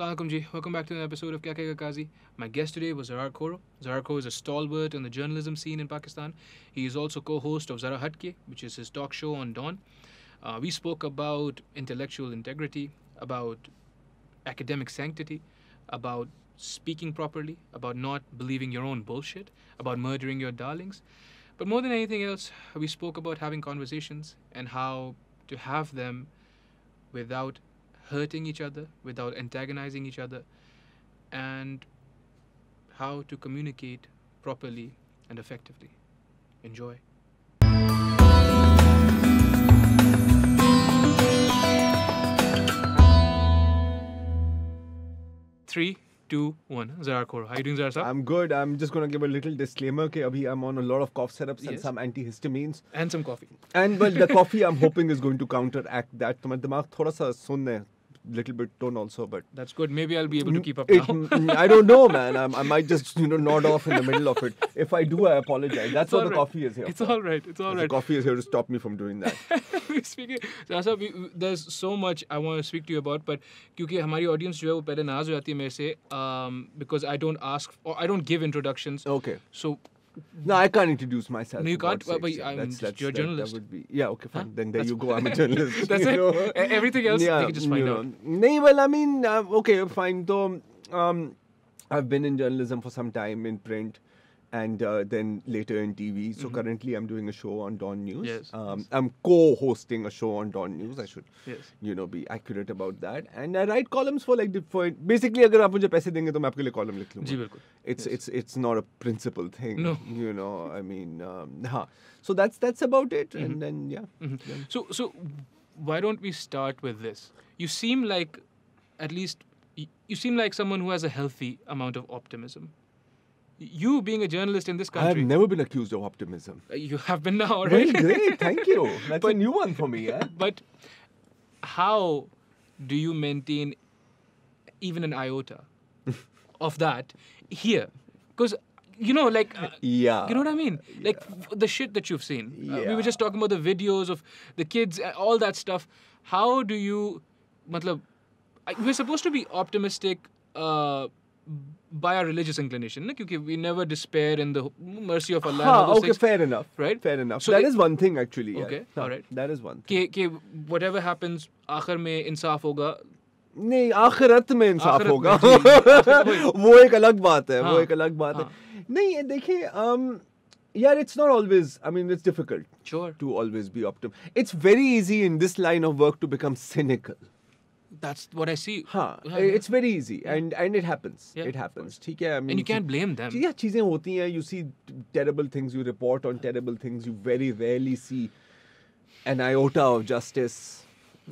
Assalamualaikum ji. Welcome back to an episode of Kya Kazi. My guest today was Zarar Koro. Zarar Koro is a stalwart in the journalism scene in Pakistan. He is also co-host of Zara Hatke, which is his talk show on Dawn. Uh, we spoke about intellectual integrity, about academic sanctity, about speaking properly, about not believing your own bullshit, about murdering your darlings. But more than anything else, we spoke about having conversations and how to have them without hurting each other, without antagonizing each other, and how to communicate properly and effectively. Enjoy. Three, two, one. Zara Kaur. How are you doing, Zara? I'm good. I'm just going to give a little disclaimer Okay, abhi I'm on a lot of cough syrups yes. and some antihistamines. And some coffee. And well, the coffee I'm hoping is going to counteract that little bit tone also, but that's good. Maybe I'll be able to mm, keep up. It, I don't know, man. I'm, i might just you know nod off in the middle of it. If I do, I apologize. That's it's the coffee is here. It's for. all right. It's all right. The coffee is here to stop me from doing that. Speaking, Rasa, there's so much I want to speak to you about, but um, because our audience जो है वो I नाज हो जाती है मेरे से because I don't ask I don't no, I can't introduce myself. No, you can't. But, but I'm that's, that's, you're that, journalist. That would be, yeah, okay, fine. Huh? Then there you go. I'm a journalist. that's it. Know? Everything else, yeah, they can just find out. No, well, I mean, uh, okay, fine. Though, um, I've been in journalism for some time in print and uh, then later in TV. So mm-hmm. currently, I'm doing a show on Dawn News. Yes, um, yes. I'm co-hosting a show on Dawn News. I should, yes. you know, be accurate about that. And I write columns for like for basically, अगर आप मुझे पैसे देंगे तो मैं आपके लिए column लिख लूँगा. It's yes. it's it's not a principal thing. No. You know, I mean, um, ha. So that's that's about it. Mm-hmm. And then yeah. Mm-hmm. So so why don't we start with this? You seem like, at least, you seem like someone who has a healthy amount of optimism you being a journalist in this country. I've never been accused of optimism. Uh, you have been now, right? Well, great, thank you. That's but, a new one for me. But how do you maintain even an iota of that here? Because you know, like, uh, yeah, you know what I mean? Like the shit that you've seen. Yeah. Uh, we were just talking about the videos of the kids, uh, all that stuff. How do you, matlab, we're supposed to be optimistic, uh, by our religious inclination, na? because we never despair in the mercy of Allah. Ha, okay, things. fair enough. Right? Fair enough. So that it, is one thing actually. Okay, yeah. all right. That is one thing. Ke, ke whatever happens, आखिर में इंसाफ होगा नहीं आखिरत में इंसाफ होगा वो एक अलग बात है हाँ, वो एक अलग बात हाँ. है नहीं देखिए um, yeah, it's not always. I mean, it's difficult. Sure. To always be optimistic. It's very easy in this line of work to become cynical that's what I see. हाँ it's very easy and and it happens. Yeah, it happens. ठीक है. I mean, and you can't blame them. Yeah, चीजें होती हैं. You see terrible things. You report on terrible things. You very rarely see an iota of justice.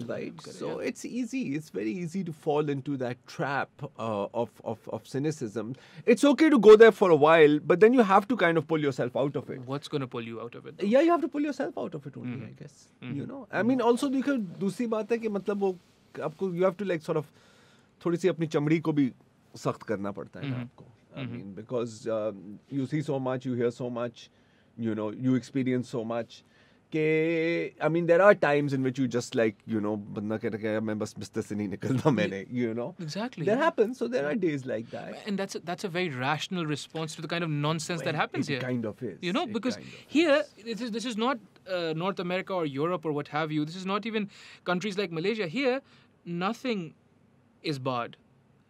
Right. So it's easy. It's very easy to fall into that trap uh, of, of of cynicism. It's okay to go there for a while, but then you have to kind of pull yourself out of it. What's going to pull you out of it? Though? Yeah, you have to pull yourself out of it only, mm-hmm. I guess. Mm-hmm. You know. I mean, mm-hmm. also देखो दूसरी बात है कि मतलब वो आपको you have to like sort of थोड़ी सी अपनी चमड़ी को भी सख्त करना पड़ता है ना आपको I mean because you see so much you hear so much you know you experience so much कि I mean there are times in which you just like you know बंदा कह रहा है मैं बस बिस्तर से नहीं निकलता मैंने you know exactly that happens so there are days like that and that's that's a very rational response to the kind of nonsense that happens here kind of is you know because here this is this is not North America or Europe or what have you. This is not even countries like Malaysia. Here, nothing is barred.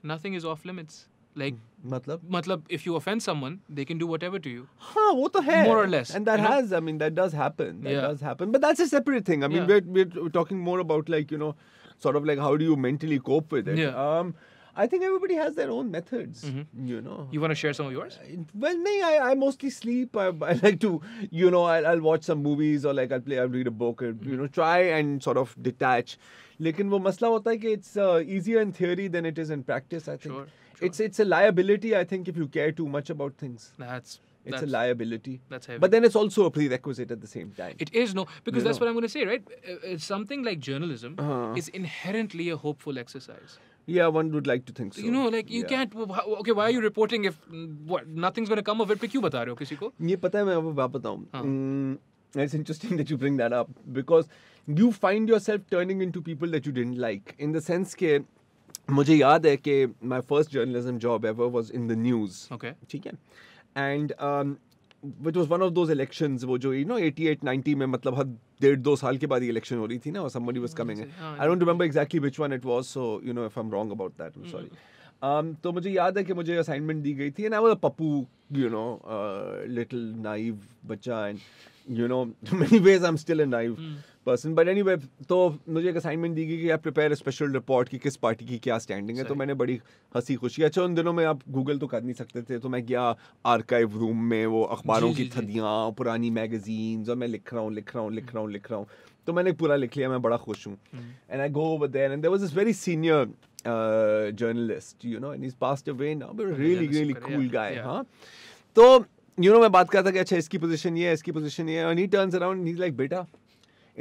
Nothing is off limits. Like मतलब hmm. मतलब if you offend someone they can do whatever to you हाँ वो तो है more or less and that has know? I mean that does happen that yeah. does happen but that's a separate thing I mean yeah. we're, we're talking more about like you know sort of like how do you mentally cope with it yeah. um I think everybody has their own methods, mm-hmm. you know. You want to share some of yours? Uh, well, no, I, I mostly sleep. I, I like to, you know, I'll, I'll, watch some movies or like I'll play, I'll read a book, and, mm-hmm. you know, try and sort of detach. लेकिन वो मसला होता है कि it's easier in theory than it is in practice. I think sure, sure. it's it's a liability. I think if you care too much about things. That's it's that's, a liability. That's heavy. But then it's also a prerequisite at the same time. It is no, because you that's know. what I'm going to say, right? Uh, uh, something like journalism uh-huh. is inherently a hopeful exercise. Yeah, one would like to think so. You know, like you yeah. can't. Okay, why are you reporting if what nothing's going to come of it? Why are you telling हो किसी know. ये पता है मैं आपको बात बताऊं. it's interesting that you bring that up because you find yourself turning into people that you didn't like in the sense that, मुझे याद है कि my first journalism job ever was in the news. Okay. ठीक है. And um, which was one of those election वो जो you know eighty eight ninety में मतलब हर डेढ़ दो साल के बाद ही इलेक्शन हो रही थी ना और somebody was coming I don't remember exactly which one it was so you know if I am wrong about that I sorry तो मुझे याद है कि मुझे असाइनमेंट दी गई थी एंड आई वॉज अ पप्पू यू नो लिटिल नाइव बच्चा and you know many ways I am still a naive person but any तो मुझे एक असाइनमेंट दी गई कि आप प्रिपेयर स्पेशल रिपोर्ट की किस पार्टी की क्या स्टैंडिंग है तो मैंने बड़ी हंसी खुशी अच्छा उन दिनों में आप गूगल तो कर नहीं सकते थे तो मैं गया आर्काइव रूम में वो अखबारों की थदियाँ पुरानी मैगजीन्स और मैं लिख रहा हूँ लिख रहा हूँ लिख रहा हूँ लिख रहा हूँ तो मैंने पूरा लिख लिया मैं बड़ा खुश हूँ and I go over and there was very senior journalist you know is पास रियली रियली कूल गाय तो यू you नो know, मैं बात करता कि अच्छा इसकी पोजीशन ये है इसकी पोजीशन ये है और नी टर्न्स अराउंड लाइक बेटा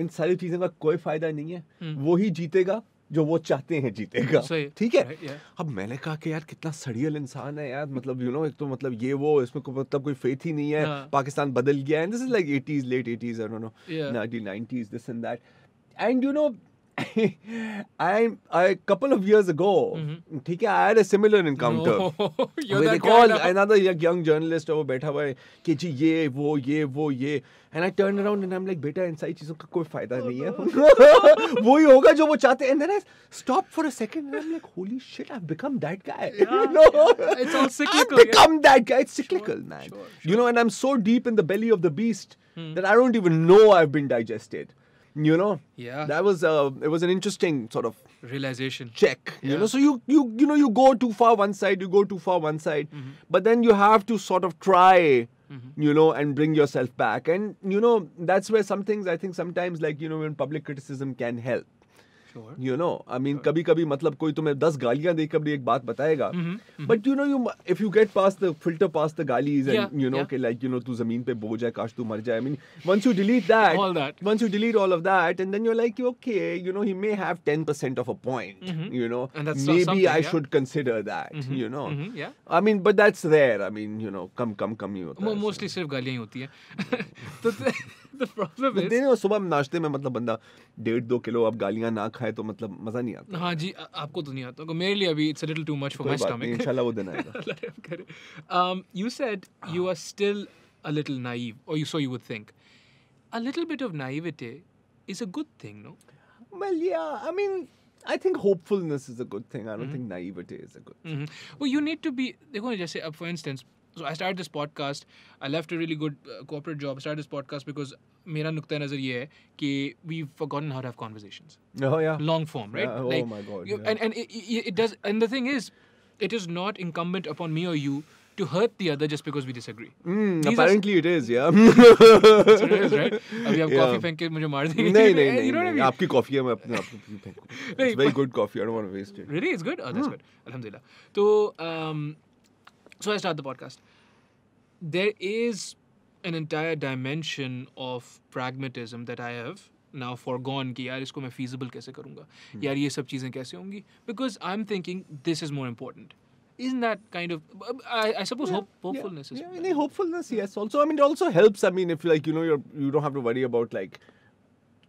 इन सारी चीज़ों का कोई फ़ायदा नहीं है हम्म। वो ही जीतेगा जो वो चाहते हैं जीतेगा ठीक है अब मैंने कहा कि यार कितना सड़ियल इंसान है यार मतलब यू नो एक तो मतलब ये वो इसमें को, मतलब कोई फेथ ही नहीं है हाँ. पाकिस्तान बदल गया and this is like 80s late 80s I don't know nineties this and that and you know i a couple of years ago. Mm-hmm. ठीक had a similar encounter no, with a call, another young journalist over वो बैठा हुआ है कि जी ये वो and I turned around and I'm like बेटा inside सारी चीजों का कोई फायदा नहीं है वो and then I stopped for a second and I'm like holy shit I've become that guy yeah, no yeah. it's all cyclical I've become yeah. that guy it's cyclical sure, man sure, sure. you know and I'm so deep in the belly of the beast hmm. that I don't even know I've been digested you know. Yeah. That was uh, it was an interesting sort of realization check. Yeah. You know, so you you you know you go too far one side, you go too far one side, mm-hmm. but then you have to sort of try. Mm-hmm. you know, and bring yourself back. And, you know, that's where some things I think sometimes, like, you know, when public criticism can help. You know I mean कभी कभी मतलब कोई तुम्हें दस गालियां दे कभी एक बात बताएगा but you know you if you get past the filter past the गालीज एंड यू नो के लाइक यू नो तू जमीन पे बोझ है काश तू मर जाए I mean once you delete that once you delete all of that and then you like okay you know he may have 10% of a point you know maybe I should consider that you know I mean but that's rare I mean you know कम कम कम ही होता है mostly सिर्फ गालियां ही होती है तो दिन और सुबह नाश्ते में मतलब बंदा डेढ़ दो किलो आप गालियां ना खाए तो मतलब मजा नहीं आता हाँ जी आपको तो नहीं आता तो मेरे लिए अभी it's little too much for my stomach इंशाल्लाह वो दिन आएगा you said you are still a little naive और you so you would think a little bit of naivety is a good thing no well yeah I mean I think hopefulness is a good thing. I don't mm-hmm. think naivete is a good thing. Mm-hmm. देखो जैसे अब for instance so I started this podcast. I left a really good uh, corporate job. I started this podcast because मेरा नुक्ता नज़र ये है we've forgotten how to have conversations. Oh yeah. Long form, right? Yeah, oh my god. You, yeah. And and it, it does. And the thing is, it is not incumbent upon me or you to hurt the other just because we disagree. Mm, apparently are, it is, yeah. That's what it is, right? अभी आप coffee फेंक के मुझे मार देंगे नहीं नहीं नहीं you know आपकी कॉफी है मैं अपने आप फेंकूं It's very good coffee I don't want to waste it. Really it's good? Oh that's hmm. good. Alhamdulillah. So, um, so I start the podcast there is an entire dimension of pragmatism that I have now foregone कि यार इसको मैं feasible कैसे करूँगा hmm. यार ये सब चीज़ें कैसे होंगी because I'm thinking this is more important isn't that kind of uh, uh, I, I suppose yeah, hope, hopefulness yeah, is yeah, I mean, hopefulness yes also I mean it also helps I mean if like you know you're, you you do not have to worry about like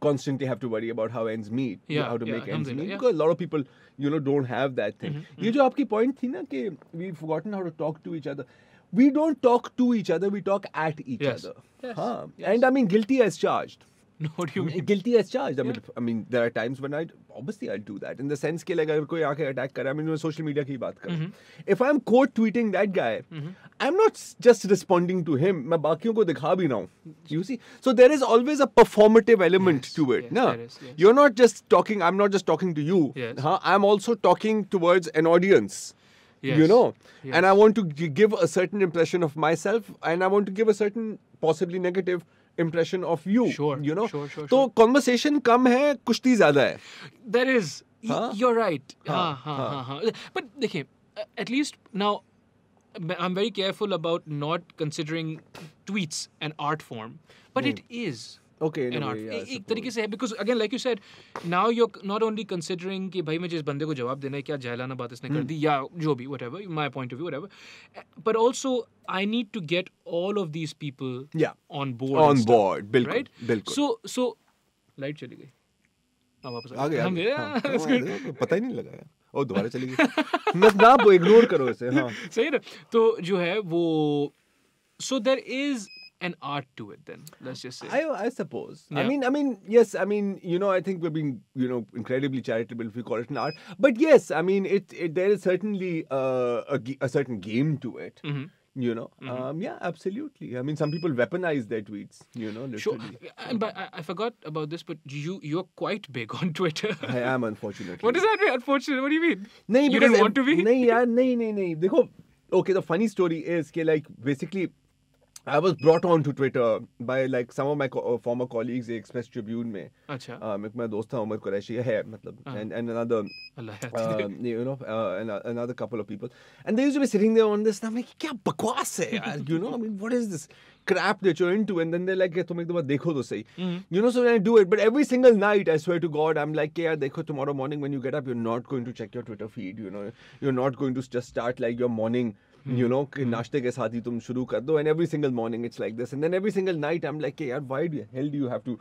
constantly have to worry about how ends meet yeah, how to yeah, make ends meet yeah. because a lot of people you know don't have that thing mm-hmm, ये mm-hmm. जो आपकी point थी ना कि we've forgotten how to talk to each other we don't talk to each other, we talk at each yes. other. Yes. Huh? yes. And I mean, guilty as charged. No, what do you mm, mean? Guilty as charged. I yeah. mean, I mean, there are times when I obviously I'll do that in the sense that like अगर कोई attack कर I mean, mean, मैं social media की बात Mm-hmm. If I'm quote tweeting that guy, mm-hmm. I'm not just responding to him. I'm को दिखा भी रहा You see, so there is always a performative element yes, to it. Yes, no, is, yes. you're not just talking. I'm not just talking to you. Yes. Huh? I'm also talking towards an audience. Yes. You know, yes. and I want to give a certain impression of myself, and I want to give a certain possibly negative impression of you. Sure. You know. Sure. Sure. So sure. conversation come, है, kushti ज़्यादा है. There Huh? You're right. Huh? Huh? But देखिए, at least now I'm very careful about not considering tweets an art form, but mm. it is. एक तरीके से है because again like you said now you not only considering कि भाई मुझे इस बंदे को जवाब देना है क्या जहलाना बात इसने कर hmm. दी या जो भी whatever my point of view ever but also I need to get all of these people on board on board बिल्कुल सो सो लाइट चली गई अब वापस आ गया हाँ, हाँ, हाँ, पता ही नहीं लगा और दोबारा चली गई ना इग्नोर करो इसे हाँ सही ना तो जो है वो so there is an art to it then let's just say i, I suppose yeah. i mean i mean yes i mean you know i think we're being you know incredibly charitable if we call it an art but yes i mean it, it there is certainly uh, a, a certain game to it mm-hmm. You know, mm-hmm. um, yeah, absolutely. I mean, some people weaponize their tweets. You know, literally. Sure. And but I, I, forgot about this, but you you're quite big on Twitter. I am, unfortunately. what does that mean? Unfortunately, what do you mean? Nahin, you do not want to be. No, yeah, no, no, no. okay, the funny story is that, like, basically, I was brought on to Twitter by like some of my former colleagues Express Tribune में अच्छा uh, मेरा दोस्त था उमर कुरैशी है मतलब you know another couple of people and sitting क्या बकवास है you know mean what is this crap they चोइन टू एंड लाइक तुम एक बार देखो तो सही you know so I do it but every single night I swear to God I am like के यार देखो tomorrow morning when you get up you not going to check your Twitter feed you know you not going to just start like your morning you know hmm. hmm. नाश्ते के साथ ही तुम शुरू कर दो and every single morning it's like this and then every single night I am like यार why do hell do you have to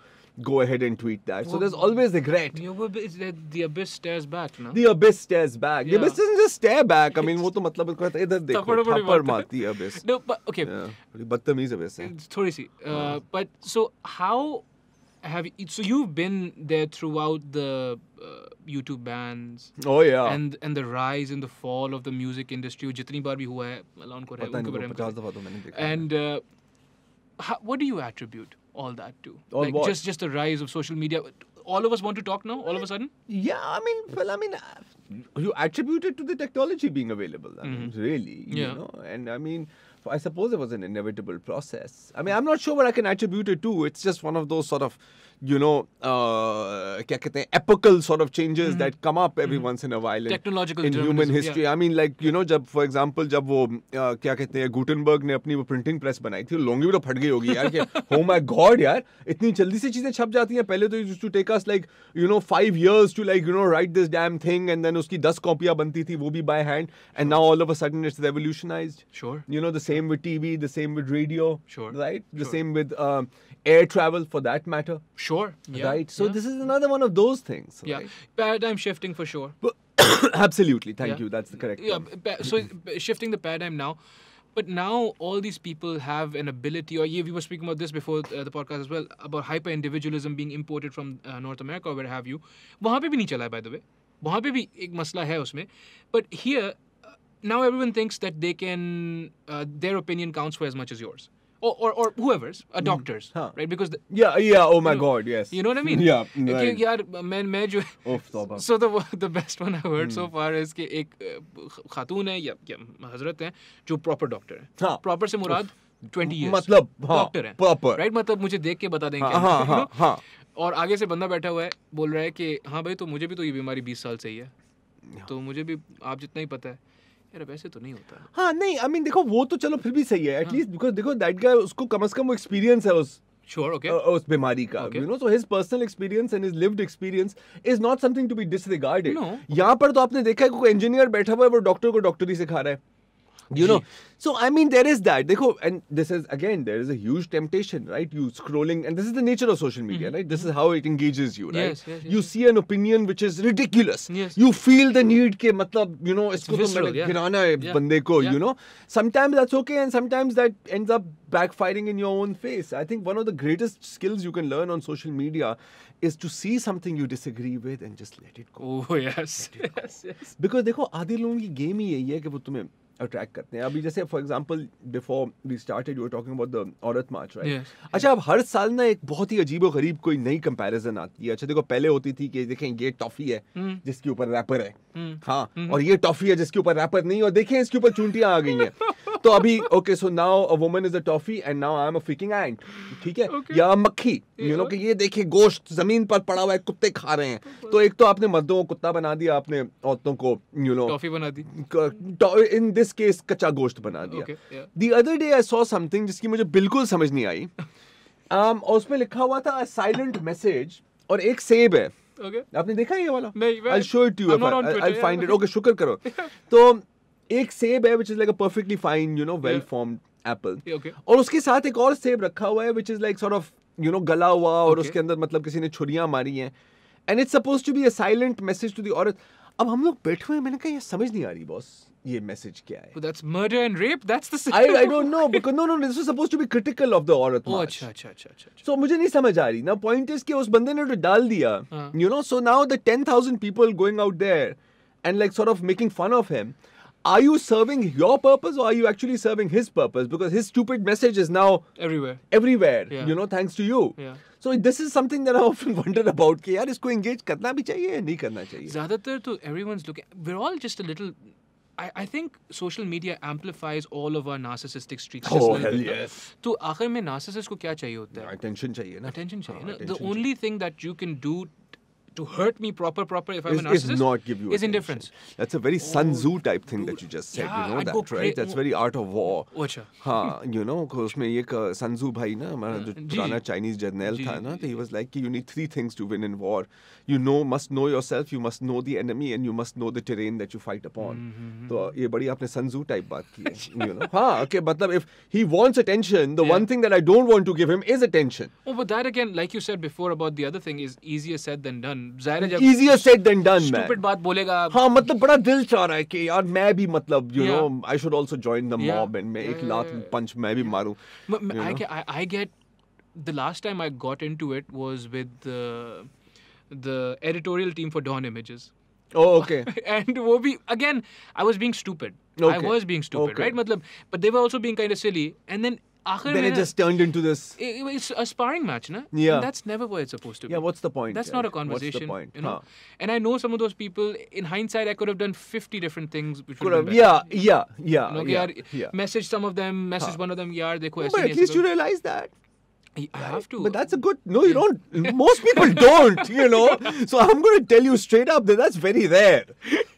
go ahead and tweet that so there is always regret the abyss stares back ना the abyss stares back the abyss is just stare back I mean वो तो मतलब इधर देखो थप्पड़ मारती है Abish no but okay बदतमीज अबिस थोड़ी सी but so how have you, so you've been there throughout the uh, YouTube bands. Oh yeah. And and the rise and the fall of the music industry. Jitni bar bhi hua hai, अलाउन को रहा है उनके and uh, how, what do you attribute all that to all like what? just just the rise of social media all of us want to talk now all of a sudden yeah i mean well i mean uh, you attribute it to the technology being available I mean, mm-hmm. really you yeah. know and i mean I suppose it was an inevitable process. I mean, I'm not sure what I can attribute it to. It's just one of those sort of you know, uh, kya epical sort of changes mm-hmm. that come up every mm-hmm. once in a while in, in human history. I mean, like, you know, for example, jab uh, kya hai, Gutenberg ne apni wo printing press banai thi, longi bhi to phad gayi hogi, yaar, ke, oh my God, yaar, itni chaldi se cheeze chhap jati hain, pehle to it used to take us like, you know, five years to like, you know, write this damn thing and then uski das copia banti thi, by hand and now all of a sudden it's revolutionized. Sure. You know, the same with TV, the same with radio. Sure. Right? The same with... Uh, air travel for that matter. Sure. Yeah, right. So yeah. this is another one of those things. Yeah. Right? Paradigm shifting for sure. But absolutely. Thank yeah. you. That's the correct. Yeah. So shifting the paradigm now. But now all these people have an ability, or you we were speaking about this before uh, the podcast as well, about hyper individualism being imported from uh, North America or where have you. वहाँ पे भी नहीं चला by the way. वहाँ पे भी एक मसला है उसमें. But here, uh, now everyone thinks that they can, uh, their opinion counts for as much as yours. or, or, or whoever's a doctors mm. huh. right because the, yeah yeah oh my you know, god yes you know what I mean yeah right. okay, yaar, main, main jo, Oof, so the the best one i've heard mm. so far is कि एक khatoon hai ya, ya hazrat hai jo proper doctor hai huh. proper से Murad twenty years मतलब doctor हाँ, है proper. right मतलब मुझे देख के बता देंगे हाँ, हाँ, हाँ, हाँ. और आगे से बंदा बैठा हुआ है बोल रहा है कि हाँ भाई तो मुझे भी तो ये बीमारी बीस साल से ही है तो मुझे भी आप जितना ही पता है यार वैसे तो नहीं होता हाँ नहीं आई मीन देखो वो तो चलो फिर भी सही है एटलीस्ट बिकॉज हाँ। देखो दैट गाय उसको कम अज कम वो एक्सपीरियंस है उस उस बीमारी का you know so his personal experience and lived experience is not something to be disregarded यहाँ पर तो आपने देखा है कोई इंजीनियर बैठा हुआ है वो डॉक्टर को डॉक्टरी सिखा रहा है you know so i mean there is that dekho and this is again there is a huge temptation right you scrolling and this is the nature of social media mm-hmm. right this is how it engages you right yes, yes, yes, you see an opinion which is ridiculous yes. you feel the need ke matlab you know isko visceral, to yeah. girana hai bande ko you know sometimes that's okay and sometimes that ends up backfiring in your own face i think one of the greatest skills you can learn on social media is to see something you disagree with and just let it go oh yes, go. yes, yes. because dekho aadhe logon ki game hi yahi hai ki wo tumhe attract करते हैं अभी जैसे for example before we started you talking about the Aurat march right अच्छा अब हर साल ना एक बहुत ही अजीब गरीब कोई नई कंपैरिजन आती है अच्छा देखो पहले होती थी कि देखें ये टॉफी हम्म। हम्म। हाँ, हम्म। है जिसके ऊपर रैपर है हाँ और ये टॉफी है जिसके ऊपर रैपर नहीं और देखें इसके ऊपर चूंटियां आ गई हैं तो अभी okay so now a woman is a toffee and now I am a fucking ant ठीक है okay. या मक्खी यू नो कि ये देखिए गोश्त जमीन पर पड़ा हुआ है कुत्ते खा रहे हैं तो एक तो आपने मर्दों को कुत्ता बना दिया आपने औरतों को यू नो टॉफी बना दी इन दिस केस कच्चा गोश्त बना दिया the other day I saw something जिसकी मुझे बिल्कुल समझ नहीं आई um, और उसमें लिखा हुआ था साइलेंट मैसेज और एक सेब है okay. आपने देखा ये वाला I show it you I find it okay शुक्र करो तो एक सेब है which is like a perfectly fine you know well formed apple और उसके साथ एक और सेब रखा हुआ है which is like sort of you know गला हुआ और उसके अंदर मतलब किसी ने छुरियां मारी हैं and it's suppose to be a silent message to the Aurat अब हम लोग बैठे हुए मैंने कहा ये समझ नहीं आ रही बॉस ये मैसेज क्या है that's murder and rape that's the I I don't know because no no this was supposed to be critical of the Aurat march अच्छा अच्छा अच्छा अच्छा सो मुझे नहीं समझ आ रही ना पॉइंट इज कि उस बंदे ने तो डाल दिया you know so now the 10000 people going out there and like sort of making fun of him are you serving your purpose or are you actually serving his purpose? Because his stupid message is now everywhere. Everywhere. Yeah. You know, thanks to you. Yeah. So this is something that I often wondered about. कि यार इसको engage करना भी चाहिए या नहीं करना चाहिए? ज़्यादातर तो everyone's looking. We're all just a little. I, I think social media amplifies all of our narcissistic streaks. Oh hell yes. तो आखिर में narcissist को क्या चाहिए होता है? Attention चाहिए ना. Attention चाहिए ना. The only thing that you can do to hurt me proper proper if I'm is, a narcissist is not give you is attention. indifference. That's a very oh, Sun Tzu oh, type thing dude. that you just said. Yeah, you know I'd that, right? That's very art of war. Oh, you know, because एक uh, Sun Tzu भाई ना हमारा जो पुराना Chinese general था ना, he was like you need three things to win in war. You know, must know yourself, you must know the enemy, and you must know the terrain that you fight upon. तो ये बड़ी आपने Sun Tzu type बात की you know. हाँ, okay, मतलब if he wants attention, the yeah. one thing that I don't want to give him is attention. Oh, but that again, like you said before about the other thing, is easier said than done. जाहिर है जब easier said than done stupid बात बोलेगा हां मतलब बड़ा दिल चाह रहा है कि यार मैं भी मतलब you know I should also join the mob and मैं एक लात पंच मैं भी मारूं I I get the last time I got into it was with the editorial team for Dawn Images Oh, okay. and वो भी again I was being stupid. Okay. I was being stupid, okay. right? मतलब but they were also being kind of silly. And then then it just turned into this. It, it's a sparring match, na? Yeah. And that's never what it's supposed to be. Yeah, what's the point? That's not a conversation. What's the point? You know? Huh. And I know some of those people, in hindsight, I could have done 50 different things. Which could have, yeah, yeah, yeah, you know, yeah, yeah. Message some of them, message huh. one of them, Yeah, dekho, no, but at least you realize that. I have to. But that's a good. No, you don't. Most people don't, you know. So I'm going to tell you straight up that that's very rare,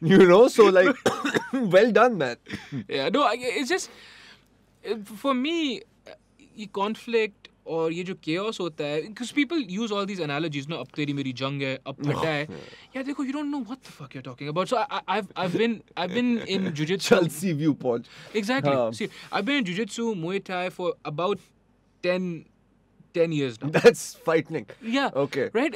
you know. So, like, well done, man. Yeah, no, it's just. Uh, for me, ये conflict और ये जो chaos होता है because people use all these analogies ना अब तेरी मेरी जंग है अब फटा है यार देखो you don't know what the fuck you are talking about so I I been I been in jujitsu Chelsea view point exactly see I been in jujitsu Muay thai for about 10 10 years now. That's frightening. Yeah. Okay. Right?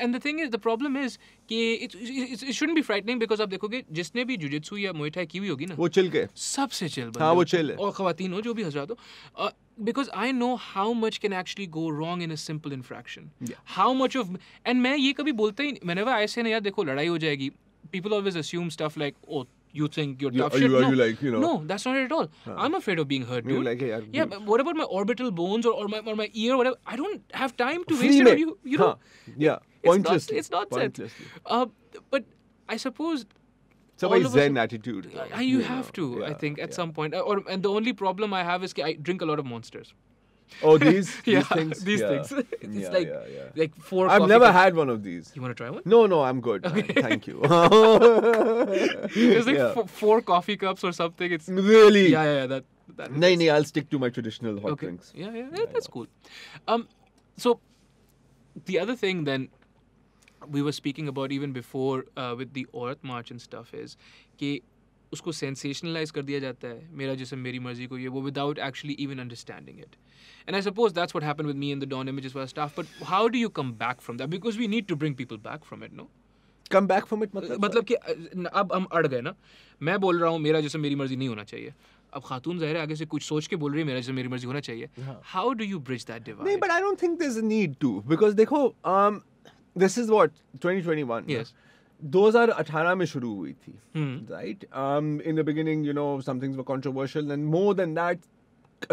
And, the thing is, the problem is कि it, it, it, shouldn't be frightening because आप देखोगे जिसने भी jujitsu ya muay thai ki हुई hogi na, wo chill ke. Sabse chill. Ha, wo chill hai. Aur khawateen ho, jo bhi hazrat ho. because I know how much can actually go wrong in a simple infraction. Yeah. How much of and main ye kabhi bolta hi, whenever I say na yaar, dekho, ladai ho jayegi, people always assume stuff like oh you think you're tough you, shit. Are you, no. you like, you know? No, that's not it at all. Huh. I'm afraid of being hurt, dude. You're like, hey, yeah, but what about my orbital bones or, or, my, or my ear or whatever? I don't have time to waste it on you. You know? Huh. Yeah, pointless. It's, not, nonsense. Uh, but I suppose it's a very zen attitude. Uh, you, you know, have to, yeah, I think, at yeah. some point. Uh, or and the only problem I have is I drink a lot of monsters. Oh, these, yeah, these things. These yeah. things. It's yeah, like like four. I've never cups. had one of these. You want to try one? No, no, I'm good. Okay. Man, thank you. it's like f- four coffee cups or something. It's really. Yeah, yeah, that. that nay. I'll stick to my traditional hot okay. drinks. Yeah, yeah, that's cool. Um, so the other thing then we were speaking about even before uh, with the Aurat March and stuff is that उसको sensationalise कर दिया जाता है मेरा जिसम मेरी मर्जी को ये वो without actually even understanding it and I suppose that's what happen with me in the Dawn image वाला staff but how do you come back from that because we need to bring people back from it no come back from it मतलब uh, मतलब कि uh, अब हम अड़ गए ना मैं बोल रहा हूँ मेरा जैसे मेरी मर्जी नहीं होना चाहिए अब खातून जाहिर है आगे से कुछ सोच के बोल रही है मेरा जैसे मेरी मर्जी होना चाहिए how do you bridge that divide नहीं but I don't think there is a need to because देखो um this is what 2021 yes yes. 2018 में शुरू हुई थी right in the beginning you know somethings were controversial and more than that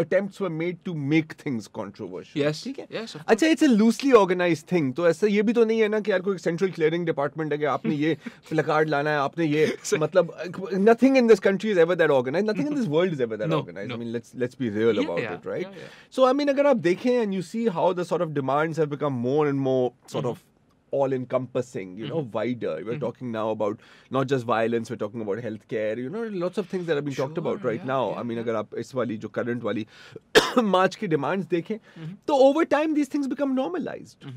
attempts were made to make things controversial yes ठीक है yes, अच्छा it's a loosely organise thing तो ऐसा ये भी तो नहीं है ना कि यार कोई सेंट्रल क्लियरिंग डिपार्टमेंट है कि आपने ये प्लकार्ड लाना है आपने ये मतलब nothing in this country is ever that organise nothing in this world is ever that organise I mean let's let's be real about it right so I mean अगर आप देखें and you see how the sort of demands have become more and more sort of all encompassing, you know, mm-hmm. wider. We're mm-hmm. talking now about not just violence, we're talking about healthcare, you know, lots of things that are being sure, talked about right yeah, now. Yeah, I mean, yeah. अगर आप इस वाली जो current वाली मार्च की demands देखें तो over time these things become normalised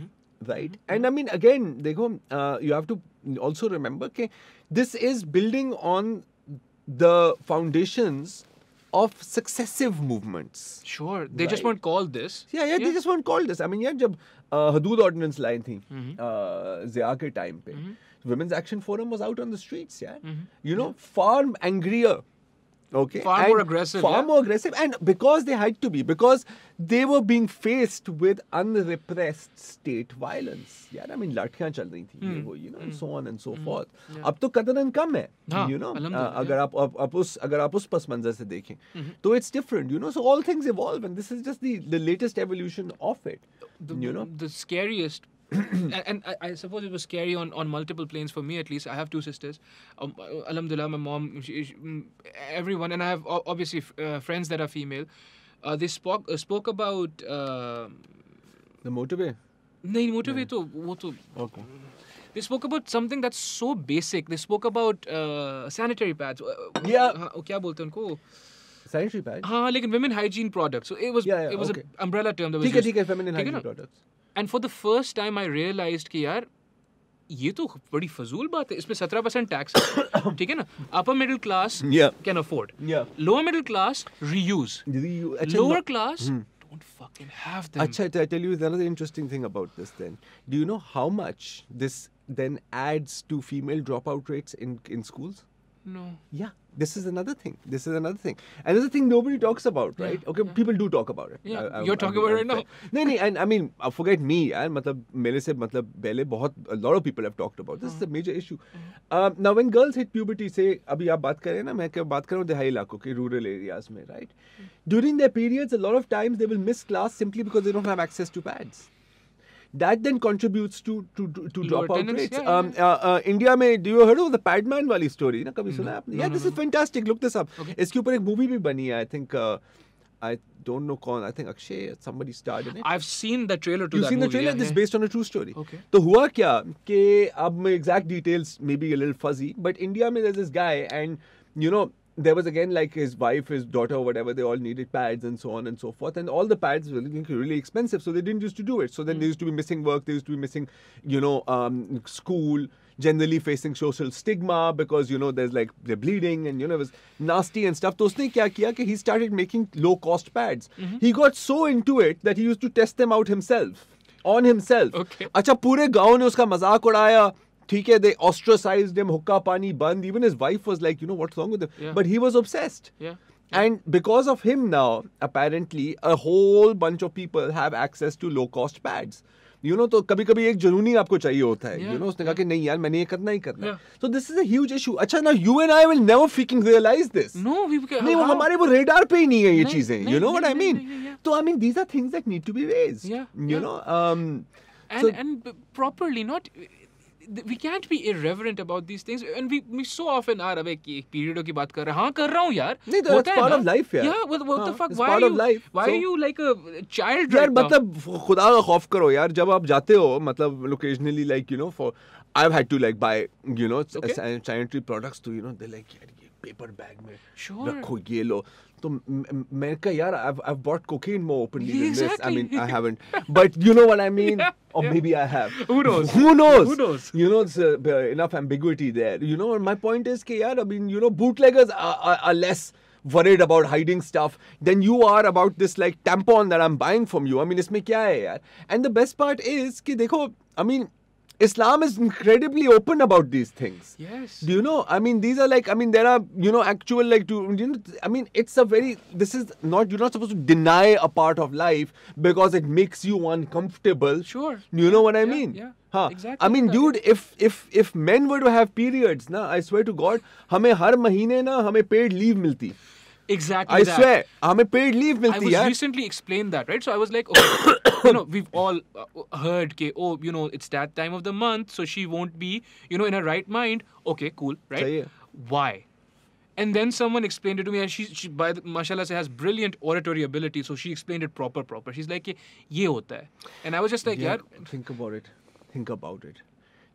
right and I mean again देखो you have to also remember कि this is building on the of successive movements. Sure, they right? just weren't called this. Yeah, yeah, yeah, they just weren't called this. I mean, yeah, jab हदूद ordinance लाई थी hmm. Zia के time पे Women's Action Forum was out on the streets you know far angrier Okay. Far and more aggressive. Far yeah? more aggressive. And because they had to be, because they were being faced with unrepressed state violence. Yeah, I mean, लाठियां चल thi, थी hmm. वो, you know, hmm. and so on and so hmm. forth. Yeah. अब तो कतरन कम है, हाँ, you know, uh, अगर आप अब, अब उस अगर आप उस पस मंजर से देखें, तो it's different, you know. So all things evolve, and this is just the the latest evolution of it. The, you know, the scariest and I, I, suppose it was scary on, on multiple planes for me at least. I have two sisters. Um, uh, alhamdulillah, my mom, she, she, mm, everyone, and I have obviously uh, friends that are female. Uh, they spoke uh, spoke about um, the motorway. नहीं motorway तो वो okay. They spoke about something that's so basic. They spoke about uh, sanitary pads. Uh, yeah. क्या बोलते हैं उनको? Sanitary pads. हाँ, लेकिन women hygiene products. So it was yeah, yeah, it was okay. an umbrella term that was. ठीक है ठीक है feminine hygiene products. And for the first time I realise कि यार ये तो बड़ी फजूल बात है इसमें सत्रह परसेंट टैक्स है ठीक है ना upper middle class can afford lower middle class reuse lower class don't fucking have them. Achha, I tell you another interesting thing about this then. Do you know how much this then adds to female dropout rates in, in schools? No. Yeah. This is another thing. This is another thing. Another thing nobody talks about, right? Yeah, okay, yeah. people do talk about it. Yeah, I, I, you're I, talking about it right now. no, no, and I mean, uh, forget me. And मतलब मेरे से मतलब पहले बहुत a lot of people have talked about this. is a major issue. Um, now when girls hit puberty, say अभी आप बात करें ना मैं क्या बात कर रहा हूँ इलाकों के rural areas में, right? During their periods, a lot of times they will miss class simply because they don't have access to pads that then contributes to to to, to dropout rates. Yeah, um, yeah. Uh, uh, India may do you heard of the Padman wali story ना कभी no. सुना आपने? No, yeah, no, this is fantastic. Look this up. Okay. इसके ऊपर movie movie भी बनी I think uh, I don't know कौन. I think Akshay somebody starred in it. I've seen the trailer to You've that seen movie, the trailer. Yeah, this is based on a true story. Okay. तो हुआ क्या कि अब exact details maybe a little fuzzy, but India में there's this guy and you know there was again like his wife, his daughter, whatever, they all needed pads and so on and so forth. And all the pads were really expensive, so they didn't used to do it. So then mm. they hmm. used to be missing work, they used to be missing, you know, um, school, generally facing social stigma because, you know, there's like they're bleeding and, you know, it was nasty and stuff. So he started making low cost pads. Mm-hmm. He got so into it that he used to test them out himself. himself. Okay. अच्छा पूरे गांव ने उसका मजाक उड़ाया ठीक है they ostracized him hukka pani band even his wife was like you know what's wrong with him yeah. but he was obsessed yeah and because of him now apparently a whole bunch of people have access to low cost pads you know तो कभी कभी एक जुनूनी आपको चाहिए होता है you no उसने कहा कि नहीं यार मैंने ये करना ही करना so this is huge issue अच्छा ना you and I will never freaking realise this no नहीं वो हमारे वो रेडार पे ही नहीं है ये चीजें you know what I mean तो I mean these are things that need to be raised you know and and properly not we can't be irreverent about these things and we we so often are away की एक पीरियडों की बात कर रहा हां कर रहा हूं यार नहीं दैट्स पार्ट ऑफ लाइफ यार या what the fuck why are you why are you like a child यार मतलब खुदा का खौफ करो यार जब आप जाते हो मतलब locationally like you know for I have had to like buy you know sanitary products to you know they like यार पेपर बैग में sure. रखो ये लो तो मैं कहा यार I've I've bought cocaine more openly than exactly. this I mean I haven't but you know what I mean yeah. or maybe I have who knows who knows who knows you know it's, uh, enough ambiguity there you know my point is कि यार I mean you know bootleggers are, are, are less worried about hiding stuff than you are about this like tampon that I'm buying from you. I mean, इसमें क्या है यार? And the best part is कि देखो, I mean, Islam is incredibly open about these things. Yes. Do you know? I mean, these are like, I mean, there are, you know, actual, like, to, you know, I mean, it's a very, this is not, you're not supposed to deny a part of life because it makes you uncomfortable. Sure. You know what I yeah, mean? Yeah. हाँ I mean dude if if if men were to have periods ना I swear to God हमें हर महीने ना हमें paid leave मिलती Exactly. I that. swear, हमें paid leave मिलती है. I was recently explained that, right? So I was like, okay, you know, we've all uh, heard के, oh, you know, it's that time of the month, so she won't be, you know, in her right mind. Okay, cool, right? Why? And then someone explained it to me, and she, she by the, mashallah, has brilliant oratory ability, so she explained it proper, proper. She's like, ye And I was just like, yeah, Think about it. Think about it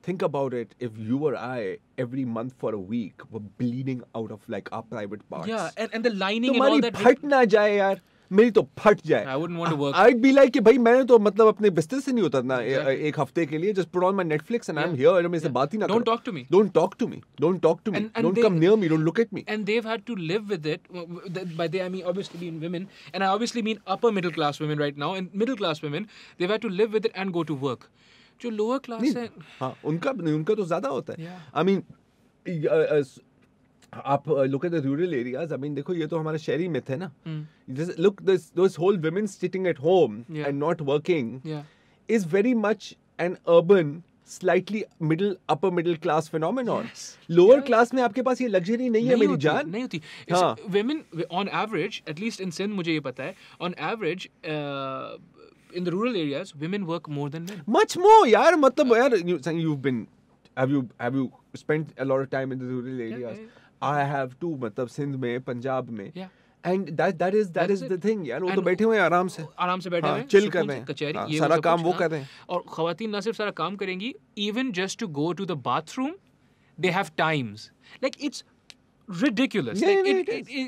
think about it if you or I every month for a week were bleeding out of like our private parts. Yeah, and, and the lining and all that. फट ना जाए यार मेरी तो फट जाए I wouldn't want to work I be like कि भाई मैंने तो मतलब अपने बिस्तर से नहीं उतरना एक हफ्ते के लिए just put on my Netflix and I am here और मेरे से बात ही ना don't talk to me don't talk to me don't talk to me don't come near me don't look at me and they have had to live with it by they I mean obviously mean women and I obviously mean upper middle class women right now and middle class women they have to live with it and go to work जो lower class है हाँ उनका उनका तो ज़्यादा होता है I mean आप look at the rural areas I mean देखो ये तो हमारे शहरी मिथ है ना look this whole women sitting at home and not working is very much an urban slightly middle upper middle class phenomenon lower class में आपके पास ये लग्जरी नहीं, नहीं है मेरी जान नहीं होती हाँ. Women on average at least in Sindh मुझे ये पता है on average in the rural areas, women work more than men. Much more, yaar. Matlab, yaar, you, you've been, have you, have you spent a lot of time in the rural areas? Yeah, yeah. I have too. मतलब सिंध में, पंजाब में. Yeah. that is that, that is, is that is the thing यार वो तो बैठे हुए हैं आराम से आराम से बैठे हुए चिल कर रहे हैं कचहरी ये सारा काम वो कर रहे हैं और खातन ना सिर्फ सारा काम करेंगी even just to go ridiculous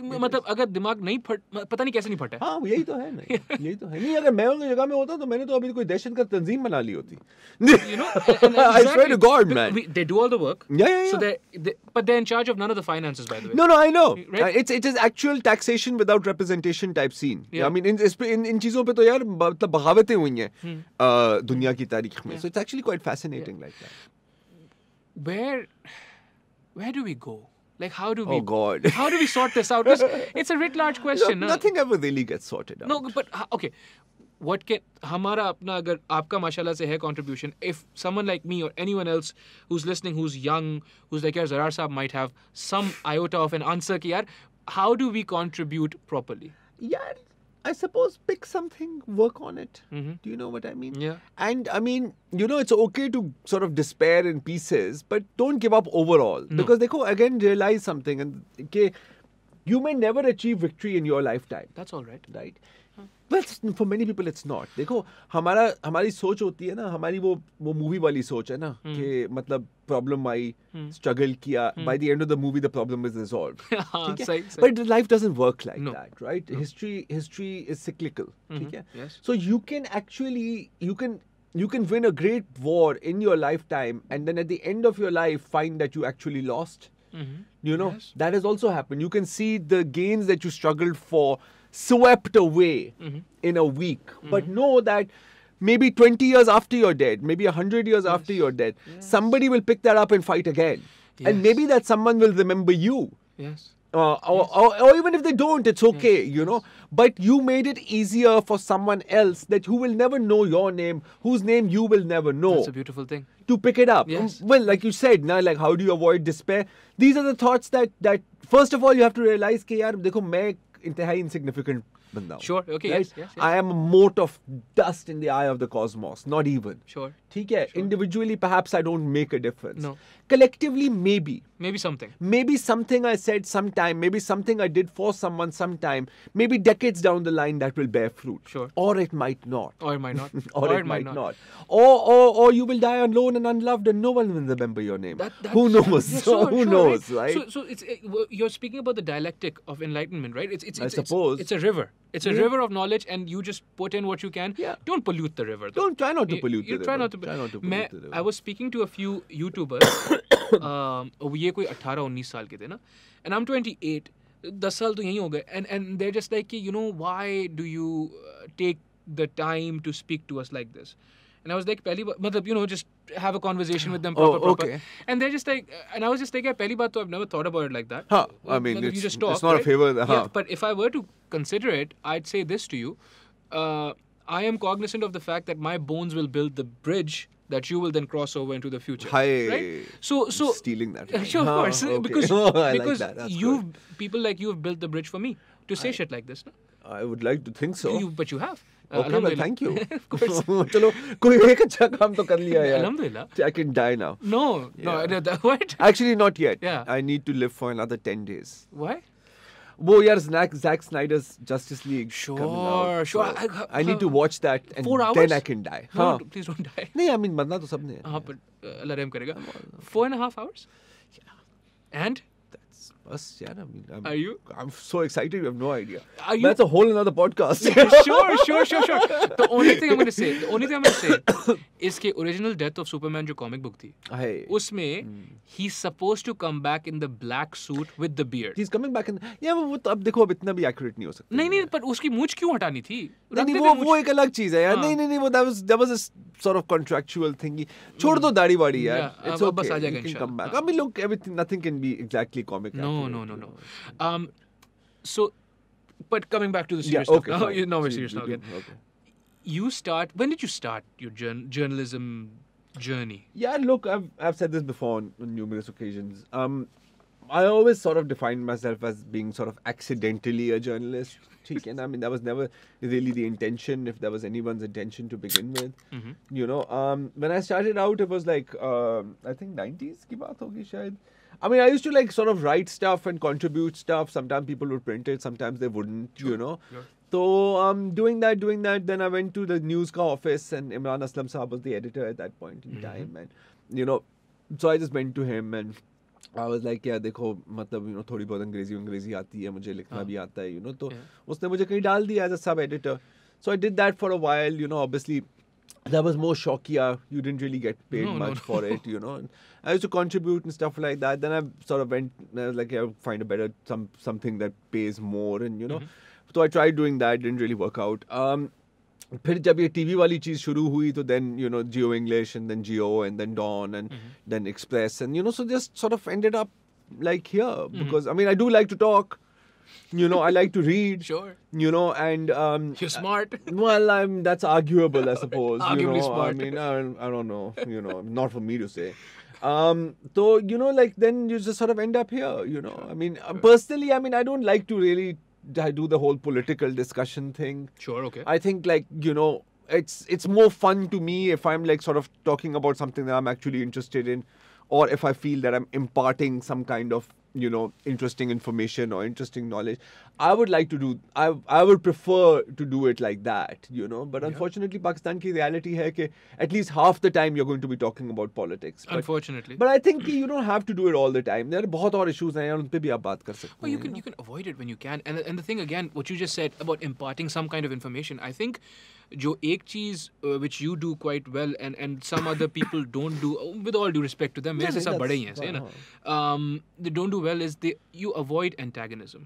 मतलब अगर दिमाग नहीं फट पता नहीं कैसे नहीं फटे हाँ यही तो है नहीं यही तो है नहीं अगर मैं उनकी जगह में होता तो मैंने तो अभी कोई दहशत का तंजीम बना ली होती I swear to God man हुई हैं दुनिया की तारीख में Like, how do we? Oh God! how do we sort this out? It's a writ large question. No, nothing ever really gets sorted out. No, but uh, okay. What can Hamara अपना अगर आपका माशाल्लाह contribution if someone like me or anyone else who's listening who's young who's like yeah, Zarar साहब might have some iota of an answer कि how do we contribute properly? I suppose pick something, work on it. Mm-hmm. Do you know what I mean? Yeah. And I mean, you know, it's okay to sort of despair in pieces, but don't give up overall no. because they go again realize something and okay, you may never achieve victory in your lifetime. That's all right. Right well for many people it's not dekho hamara hamari soch hoti hai na hamari wo wo movie wali soch hai na hmm. ke matlab problem my hmm. struggle kiya by the end of the movie the problem is resolved theek hai so, but life doesn't work like that right history history is cyclical mm -hmm. yes. so you can actually you can you can win a great war in your lifetime and then at the end of your life find that you actually lost mm-hmm. you know that has also happened you can see the gains that you struggled for swept away mm-hmm. in a week. Mm-hmm. But know that maybe 20 years after you're dead, maybe 100 years yes. after you're dead, yes. somebody will pick that up and fight again. Yes. And maybe that someone will remember you. Yes. Uh, or, or, or, even if they don't, it's okay, you know. But you made it easier for someone else that who will never know your name, whose name you will never know. That's a beautiful thing. To pick it up. Yes. Well, like you said, now, like how do you avoid despair? These are the thoughts that that first of all you have to realize, कि यार dekho, मैं इंतहाई इंसिग्निफिकेंट बंदा हूँ Sure. Okay. yes. I am a mote of dust in the eye of the cosmos. Not even. sure. ठीक है individually perhaps I don't make a difference collectively maybe maybe something maybe something I said some time maybe something I did for someone some time maybe decades down the line that will bear fruit or it might not or it might not or, it might, not. Or, or or you will die alone and unloved, and no one will remember your name. who knows? who knows, right? So, so it's eh, you're speaking about the dialectic of enlightenment, right? It's, it's, it's a river. It's a river of knowledge, and you just put in what you can. Yeah. Don't pollute the river. Don't try not to pollute. the river. YouTuber मैं I was speaking to a few YouTuber ये कोई अट्ठारह उन्नीस साल के थे ना and I am twenty eight दस साल तो यहीं हो गए and and there just like कि you know why do you take the time to speak to us like this And I was like, पहली बार मतलब you know just have a conversation with them proper, oh, okay. proper. And they're just like, and I was just like, yeah, पहली बार तो I've never thought about it like that. हाँ, I mean, मतलब it's, you just talk, it's not right? a favor. Huh. Yeah, but if I were to consider it, I'd say this to you. Uh, I am cognizant of the fact that my bones will build the bridge that you will then cross over into the future. Hi. Right? So, so stealing that. Line. Sure, of huh, course, okay. because oh, because like that. you people like you have built the bridge for me to say I, shit like this. No? I would like to think so. You, but you have. Uh, okay, well, thank you. of course. चलो कोई एक अच्छा काम तो कर लिया यार. Alhamdulillah. I can die now. No, yeah. no, what? Actually, not yet. Yeah. I need to live for another ten days. Why? वो यार Jack Jack Snyder's Justice League sure sure I need to watch that and then I can die हां please don't die नहीं I mean मरना तो सबने हां but uh, अल्लाह करेगा 4 and half hours and that's बस यार are you I am so excited you have no idea that's a whole another podcast sure sure sure sure the only thing I am gonna say the only thing I am gonna say is original death of Superman जो comic book थी उसमें he supposed to come back in the black suit with the beard he is coming back in या वो तो अब देखो अब इतना भी एक्यूरेट नहीं हो सकता नहीं नहीं पर उसकी मूंछ क्यों हटानी थी नहीं वो वो एक अलग चीज है यार हाँ। नहीं नहीं नहीं वो that was that was a sort of contractual thing छोड़ hmm. दो दाढ़ी वाड़ी यार इट्स बस come back I mean look everything nothing can be exactly comic no No, no, no, no. Um, so, but coming back to the serious yeah, okay, stuff. Now, you, we're serious now again. Okay. You start. When did you start your jour- journalism journey? Yeah, look, I've I've said this before on, on numerous occasions. Um, I always sort of defined myself as being sort of accidentally a journalist. and I mean, that was never really the intention, if there was anyone's intention to begin with. Mm-hmm. You know, um, when I started out, it was like, uh, I think 90s I mean, I used to like sort of write stuff and contribute stuff. Sometimes people would print it, sometimes they wouldn't, you know. So um, doing that, doing that, then I went to the news office and Imran Aslam Saab was the editor at that point in mm-hmm. time. And, you know, so I just went to him and I was like यार देखो मतलब you no थोड़ी बहुत अंग्रेजी अंग्रेजी आती है मुझे लिखना भी आता है यू नो तो उसने मुझे कहीं डाल दिया as a sub editor. So I did that for a while, you know, obviously that was more shockier. Uh, you didn't really get paid no, much no, for it, you know. And I used to contribute and stuff like that. Then I sort of went. I was like, yeah, I'll find a better some something that pays more, and you know. Mm-hmm. So I tried doing that. Didn't really work out. Um, फिर जब ये TV वाली चीज़ शुरू हुई तो then you know Geo English and then Geo and then Dawn and then Express and you know so just sort of ended up like here because I mean I do like to talk you know i like to read sure you know and um you're smart well i'm that's arguable i suppose Arguably you know smart. i mean I, I don't know you know not for me to say um so you know like then you just sort of end up here you know sure. i mean sure. personally i mean i don't like to really do the whole political discussion thing sure okay i think like you know it's it's more fun to me if i'm like sort of talking about something that i'm actually interested in or if i feel that i'm imparting some kind of you know interesting information or interesting knowledge i would like to do i i would prefer to do it like that you know but yeah. unfortunately pakistan ki reality hai ki at least half the time you're going to be talking about politics but, unfortunately but i think you don't have to do it all the time there are bahut aur issues hain yaar un pe bhi aap baat kar sakte well, you can you can avoid it when you can and and the thing again what you just said about imparting some kind of information i think जो एक चीज़ which you do quite well and and some other people don't do with all due respect to them मेरे सब बड़े ही हैं सही ना they don't do well is they you avoid antagonism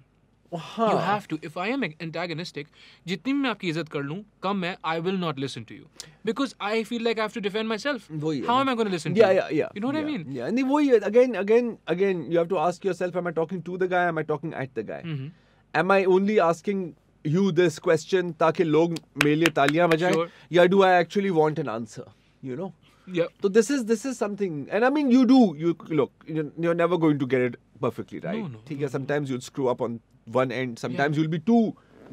you have to if I am antagonistic जितनी मैं आपकी इज्जत कर लूँ कम है I will not listen to you because I feel like I have to defend my self how am I gonna listen yeah yeah yeah you know what I mean yeah नहीं वही again again again you have to ask yourself am I talking to the guy am I talking at the guy am I only asking you this question ताकि लोग मेरे लिए तालियां बजाएं या do I actually want an answer you know Yep. So this is this is something, and I mean, you do you look. You're, you're never going to get it perfectly right. No, no, okay, no. Sometimes you'll screw up on one end. Sometimes yeah. you'll be too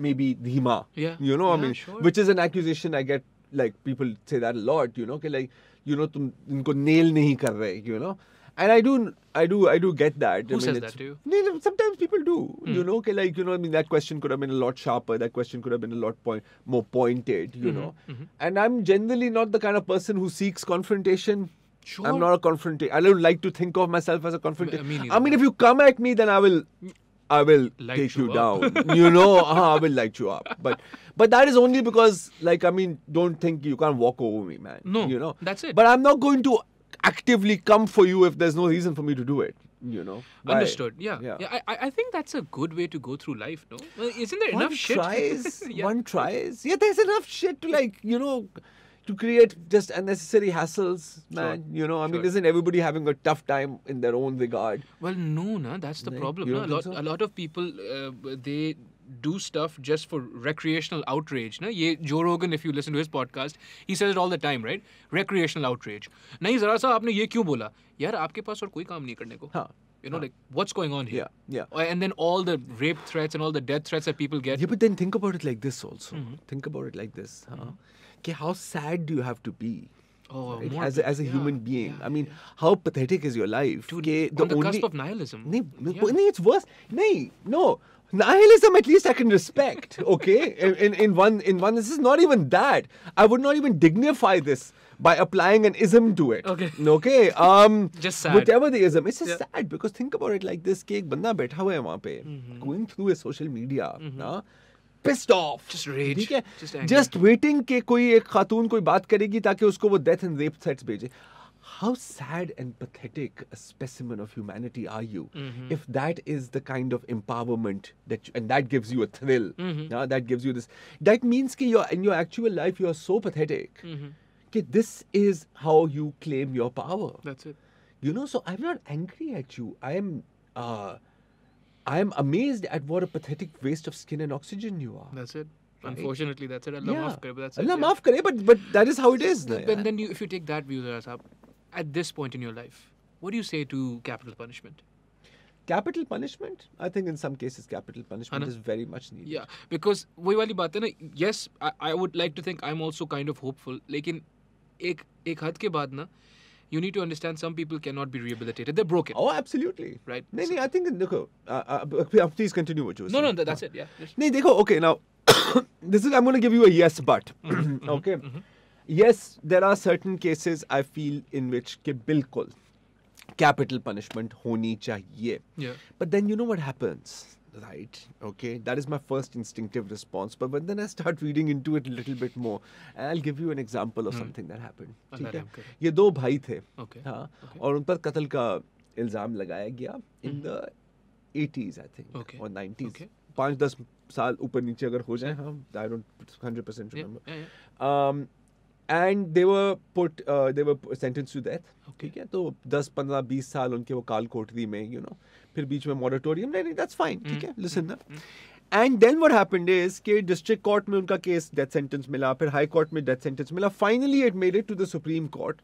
maybe dhima. Yeah. You know, yeah, I mean, sure. which is an accusation I get. Like people say that a lot. You know, okay, like you know, तुम इनको nail नहीं कर रहे. You know. and I do, I do, I do get that. Who I mean, says that to you? sometimes people do. Mm. You know, okay, like you know, I mean, that question could have been a lot sharper. That question could have been a lot point more pointed. You mm-hmm. know, mm-hmm. and I'm generally not the kind of person who seeks confrontation. Sure. I'm not a confrontation. I don't like to think of myself as a confrontation. Me, me I mean, if you come at me, then I will. I will light take you, you down. you know, uh, I will light you up. But but that is only because, like, I mean, don't think you can't walk over me, man. No, you know, that's it. But I'm not going to actively come for you if there's no reason for me to do it you know by, understood yeah yeah, yeah I, I think that's a good way to go through life no well, isn't there one enough shit tries, yeah. one tries yeah there's enough shit to like you know to create just unnecessary hassles man sure. you know i sure. mean isn't everybody having a tough time in their own regard well no no that's the like, problem no? a, lot, so? a lot of people uh, they do stuff just for recreational outrage. Na? Ye, Joe Rogan, if you listen to his podcast, he says it all the time, right? Recreational outrage. नहीं zara sa. आपने ये क्यों बोला यार आपके पास और कोई काम नहीं करने को हाँ You know, like what's going on here? Yeah, yeah. Uh, and then all the rape threats and all the death threats that people get. Yeah, but then think about it like this also. Mm-hmm. Think about it like this. Huh? Mm-hmm. how sad do you have to be? Oh, right? as, a, as a yeah, human being. Yeah, I mean, yeah. how pathetic is your life? Dude, the, on the only, cusp of nihilism. Nahin, it's worse. no, nihilism at least i can respect okay in, in, in, one in one this is not even that i would not even dignify this by applying an ism to it okay okay um just sad. whatever the ism it's just yeah. sad because think about it like this cake banda baitha hua hai wahan pe mm-hmm. going through his social media mm-hmm. na, pissed off just rage ठीक just, waiting के कोई एक खातून कोई बात करेगी ताकि उसको वो death and rape threats how sad and pathetic a specimen of humanity are you mm-hmm. if that is the kind of empowerment that you, and that gives you a thrill mm-hmm. now that gives you this that means that you're in your actual life you're so pathetic mm-hmm. okay, this is how you claim your power that's it you know so i'm not angry at you i am uh, i am amazed at what a pathetic waste of skin and oxygen you are that's it Right. Unfortunately, that's it. Allah yeah. maaf kare, but that's Allah it. maaf kare, but, but that is how it is. But then you, if you take that view, sir at this point in your life, what do you say to capital punishment? capital punishment i think in some cases capital punishment Anna? is very much needed yeah because वही वाली बात है ना yes I, I would like to think i'm also kind of hopeful लेकिन एक एक हद के बाद ना you need to understand some people cannot be rehabilitated. They're broken. Oh, absolutely. Right. No, so, I think, look, uh, uh, please continue what you were saying. No, no, that's uh, it. Yeah. No, okay, now, this is, I'm going to give you a yes, but. Mm-hmm, mm-hmm, okay. Mm-hmm yes, there are certain cases I feel in which कि बिल्कुल capital punishment honi chahiye. Yeah. But then you know what happens, right? Okay, that is my first instinctive response. But then I start reading into it a little bit more, and I'll give you an example of hmm. something that happened. ठीक है? ये दो भाई थे, okay. हाँ, और उन पर कत्ल का इल्जाम लगाया गया in hmm. the 80s think. Okay. Or 90s पाँच दस साल ऊपर नीचे अगर हो जाए हम I don't hundred percent and they were put they were sentence to death ठीक है तो दस पंद्रह बीस साल उनके वो काल कोठरी में यू you नो know, फिर बीच में मॉडिटोरियम नहीं नहीं that's hmm, hmm, hmm. Fine ठीक है listen and then what happened is के डिस्ट्रिक्ट कोर्ट में उनका केस डेथ सेंटेंस मिला फिर हाई कोर्ट में डेथ सेंटेंस मिला finally it made it to the Supreme Court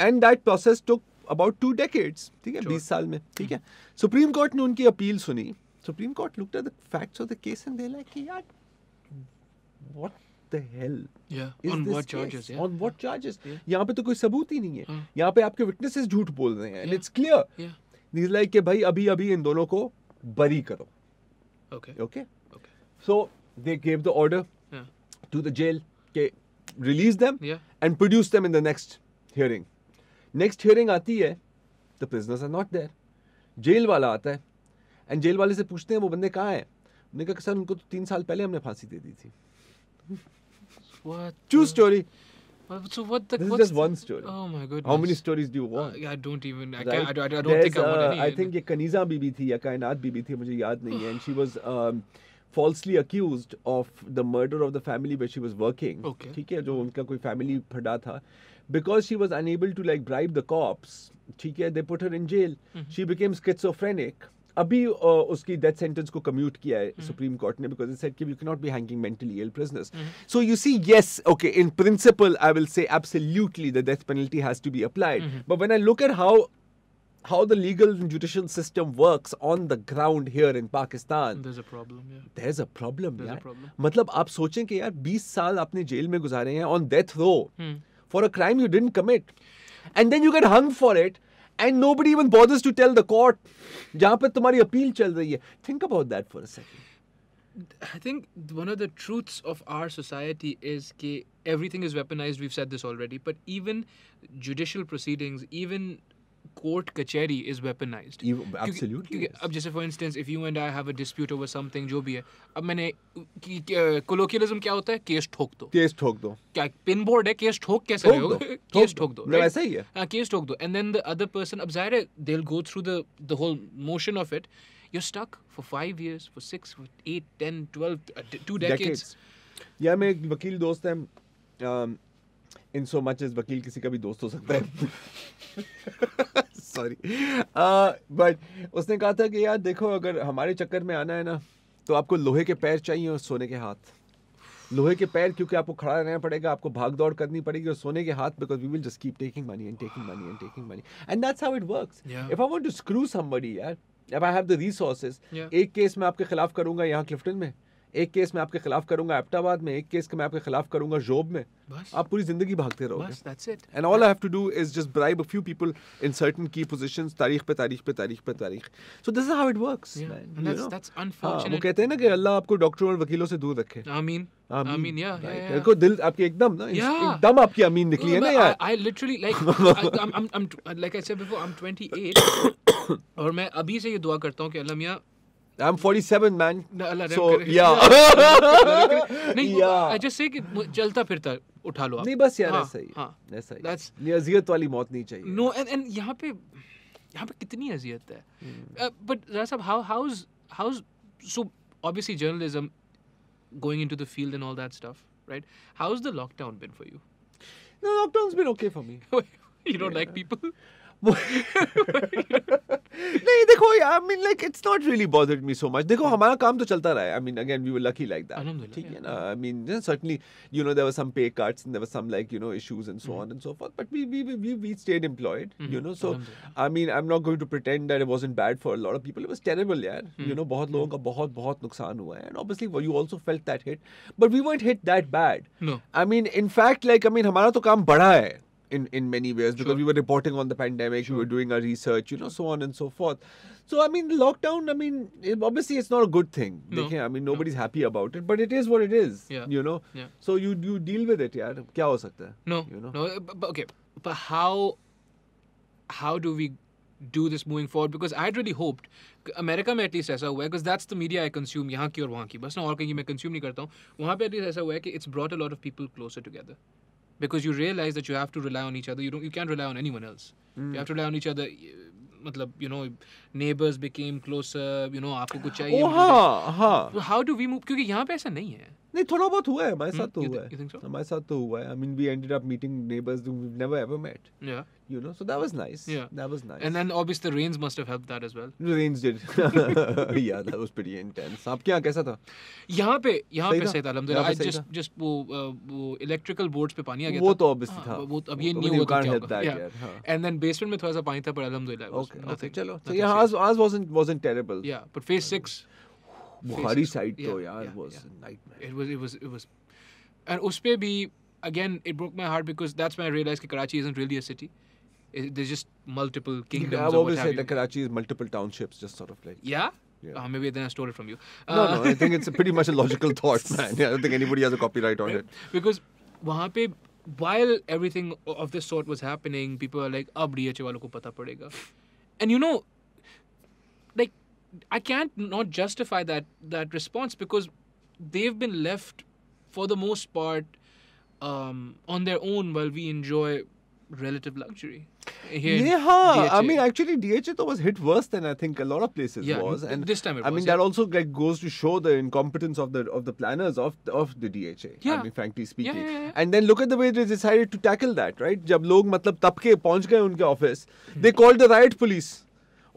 and that process took about two decades ठीक है बीस साल में ठीक है सुप्रीम कोर्ट ने उनकी अपील सुनी supreme court looked at the facts of the case and they like कि यार what hell on what charges यहाँ पे तो कोई सबूत ही नहीं है हाँ। यहाँ पे आपके विटनेसेस झूठ बोल रहे हैं इट्स क्लियर दिस लाइक के भाई अभी अभी इन दोनों को बरी करो okay okay so they gave the order to the jail के release them and produce them in the next hearing next hearing आती है the prisoners are not there jail वाला आता है एंड जेल वाले से पूछते हैं वो बंदे कहाँ हैं उन्होंने कहा सर उनको तो तीन साल पहले हमने फांसी दे दी थी What? Two the... story. So what the? This is just one story. Oh my goodness. How many stories do you want? Uh, I don't even. I, right? I, I, I don't There's, think I want any. Uh, I think ये कनीजा बीबी थी या कायनात बीबी थी मुझे याद नहीं है and she was um, falsely accused of the murder of the family where she was working. Okay. ठीक है जो उनका कोई family फटा था because she was unable to like bribe the cops. ठीक है they put her in jail. Mm-hmm. She became schizophrenic. अभी उसकी डेथ सेंटेंस को कम्यूट किया है सुप्रीम कोर्ट ने बिकॉज इट सेड कि you can not be hanging mentally ill prisoners so you see yes okay in principle I will say absolutely the death penalty has to be applied but when I look at how how the legal and judicial system works on the ground here in Pakistan. There's a problem. Yeah. There's a problem. There's yaar. a problem. मतलब आप सोचें कि यार 20 साल आपने jail में गुजारे हैं on death row hmm. for a crime you didn't commit, and then you get hung for it. And nobody even bothers to tell the court, court जहां पर तुम्हारी अपील चल रही है think about that for I think one of the truths of our society is that everything is weaponized. We've said this already. But even judicial proceedings, even court कचहरी is weaponized क्योंकि अब जैसे for instance if you and I have a dispute over something जो भी है अब मैंने कोलोकियलिज्म क्या होता है केस ठोक दो केस ठोक दो क्या पिन बोर्ड है केस ठोक कैसे रहे हो केस ठोक दो वैसा मतलब ही है हां केस ठोक दो and then the other person अब जाहिर है they will go through the the whole motion of it you are stuck for 5 years for 6 for 8 10 12 two decades या मेरे एक वकील दोस्त हैं इन सो मच एज वकील किसी का भी दोस्त हो सकता है सॉरी बट uh, उसने कहा था कि यार देखो अगर हमारे चक्कर में आना है ना तो आपको लोहे के पैर चाहिए और सोने के हाथ लोहे के पैर क्योंकि आपको खड़ा रहना पड़ेगा आपको भाग दौड़ करनी पड़ेगी और सोने के हाथ because we will just keep taking money and taking money and taking money and that's how it works if I want to screw somebody यार if I have the resources एक केस मैं आपके खिलाफ करूंगा यहाँ क्लिफ्टन में एक केस मैं आपके खिलाफ करूंगा एबटाबाद में एक केस के मैं आपके खिलाफ करूंगा जोब में बस, आप पूरी जिंदगी भागते रहोगे and all I have to do is just bribe a few people in certain key positions तारीख पे तारीख पे तारीख पे तारीख so this is how it works वो कहते हैं ना कि अल्लाह आपको डॉक्टरों और वकीलों से दूर रखे आमीन आमीन या देखो दिल आपके एकदम ना एकदम आपकी आमीन निकली है ना यार I literally like I am like I said before I am 28 और मैं अभी से ये दुआ करता हूं कि अल्लाह मियां आई एम 47 मैन सो या नहीं आई जस्ट से कि चलता फिरता उठा लो आप नहीं बस यार ऐसा ही ऐसा ही दैट्स अजियत वाली मौत नहीं चाहिए नो एंड एंड यहां पे यहां पे कितनी अजियत है बट जरा साहब how how is how is so obviously journalism going into the field and all that stuff right how's the lockdown been for you no lockdown's been okay for me you don't yeah. like people नहीं देखो I mean like it's not really bothered me so much देखो हमारा काम तो चलता रहा है I mean again we were lucky like that ठीक है ना I mean certainly you know there were some pay cuts and there were some like you know issues and so on and so for but we we we we stayed employed you know so I mean I am not going to pretend that it wasn't bad for a lot of people it was terrible यार you know बहुत लोगों का बहुत बहुत नुकसान हुआ है and obviously you also felt that hit but we weren't hit that bad I mean in fact like I mean हमारा तो काम बड़ा है in in many ways because we were reporting on the pandemic, sure. we were doing our research, you know, so on and so forth. So I mean, lockdown. I mean, it, obviously, it's not a good thing. No. Dekhe, I mean, nobody's no. happy about it, but it is what it is. Yeah. You know. Yeah. So you you deal with it, yeah. Kya ho sakta hai? No. You know. No. Uh, but, okay. But how? How do we do this moving forward because I'd really hoped America में at least ऐसा हुआ है because that's the media I consume यहाँ की और वहाँ की बस ना और कहीं मैं कंज्यूम नहीं करता हूँ वहाँ पे एटलीस्ट ऐसा हुआ है कि it's brought a lot of people closer together because you realize that you have to rely on each other. You don't. You can't rely on anyone else. Mm. You have to rely on each other. मतलब know, neighbors became closer. You know, no आपको कुछ चाहिए हाँ हाँ How do we move? Because here, पे नहीं थोड़ा बहुत हुआ है हमारे साथ तो हुआ है हमारे साथ तो हुआ है I mean we ended up meeting neighbours we never ever met या you know so that was nice yeah that was nice and then obviously the rains must have helped that as well the rains did yeah that was pretty intense aapke yahan kaisa tha yahan pe yahan pe sahi tha alhamdulillah i just just wo wo electrical boards pe pani aa gaya tha wo to obviously tha wo ab ye new hota tha yeah and then basement mein thoda sa pani tha par alhamdulillah okay okay chalo so yeah ours wasn't wasn't terrible yeah but phase 6 Bukhari side तो यार was nightmare it was it was it was and उस पे भी again it broke my heart because that's when I realise कि Karachi isn't really a city there just multiple kingdoms yeah, what always said that Karachi is multiple townships just sort of like yeah Uh, maybe then I stole it from you. Uh, no, no, I think it's a pretty much a logical thought, man. Yeah, I don't think anybody has a copyright on it. Because वहाँ पे while everything of this sort was happening, people are like, अब DH वालों को पता पड़ेगा. And you know, like I can't not justify that that response because they've been left for the most part um, on their own while we enjoy relative luxury. yeah, I mean, actually, DHA was hit worse than I think a lot of places yeah, was, and this time I was, mean, yeah. that also like goes to show the incompetence of the of the planners of of the DHA. Yeah. I mean, frankly speaking, yeah, yeah, and then look at the way they decided to tackle that, right? जब लोग मतलब तब पहुंच गए उनके office, they called the riot police.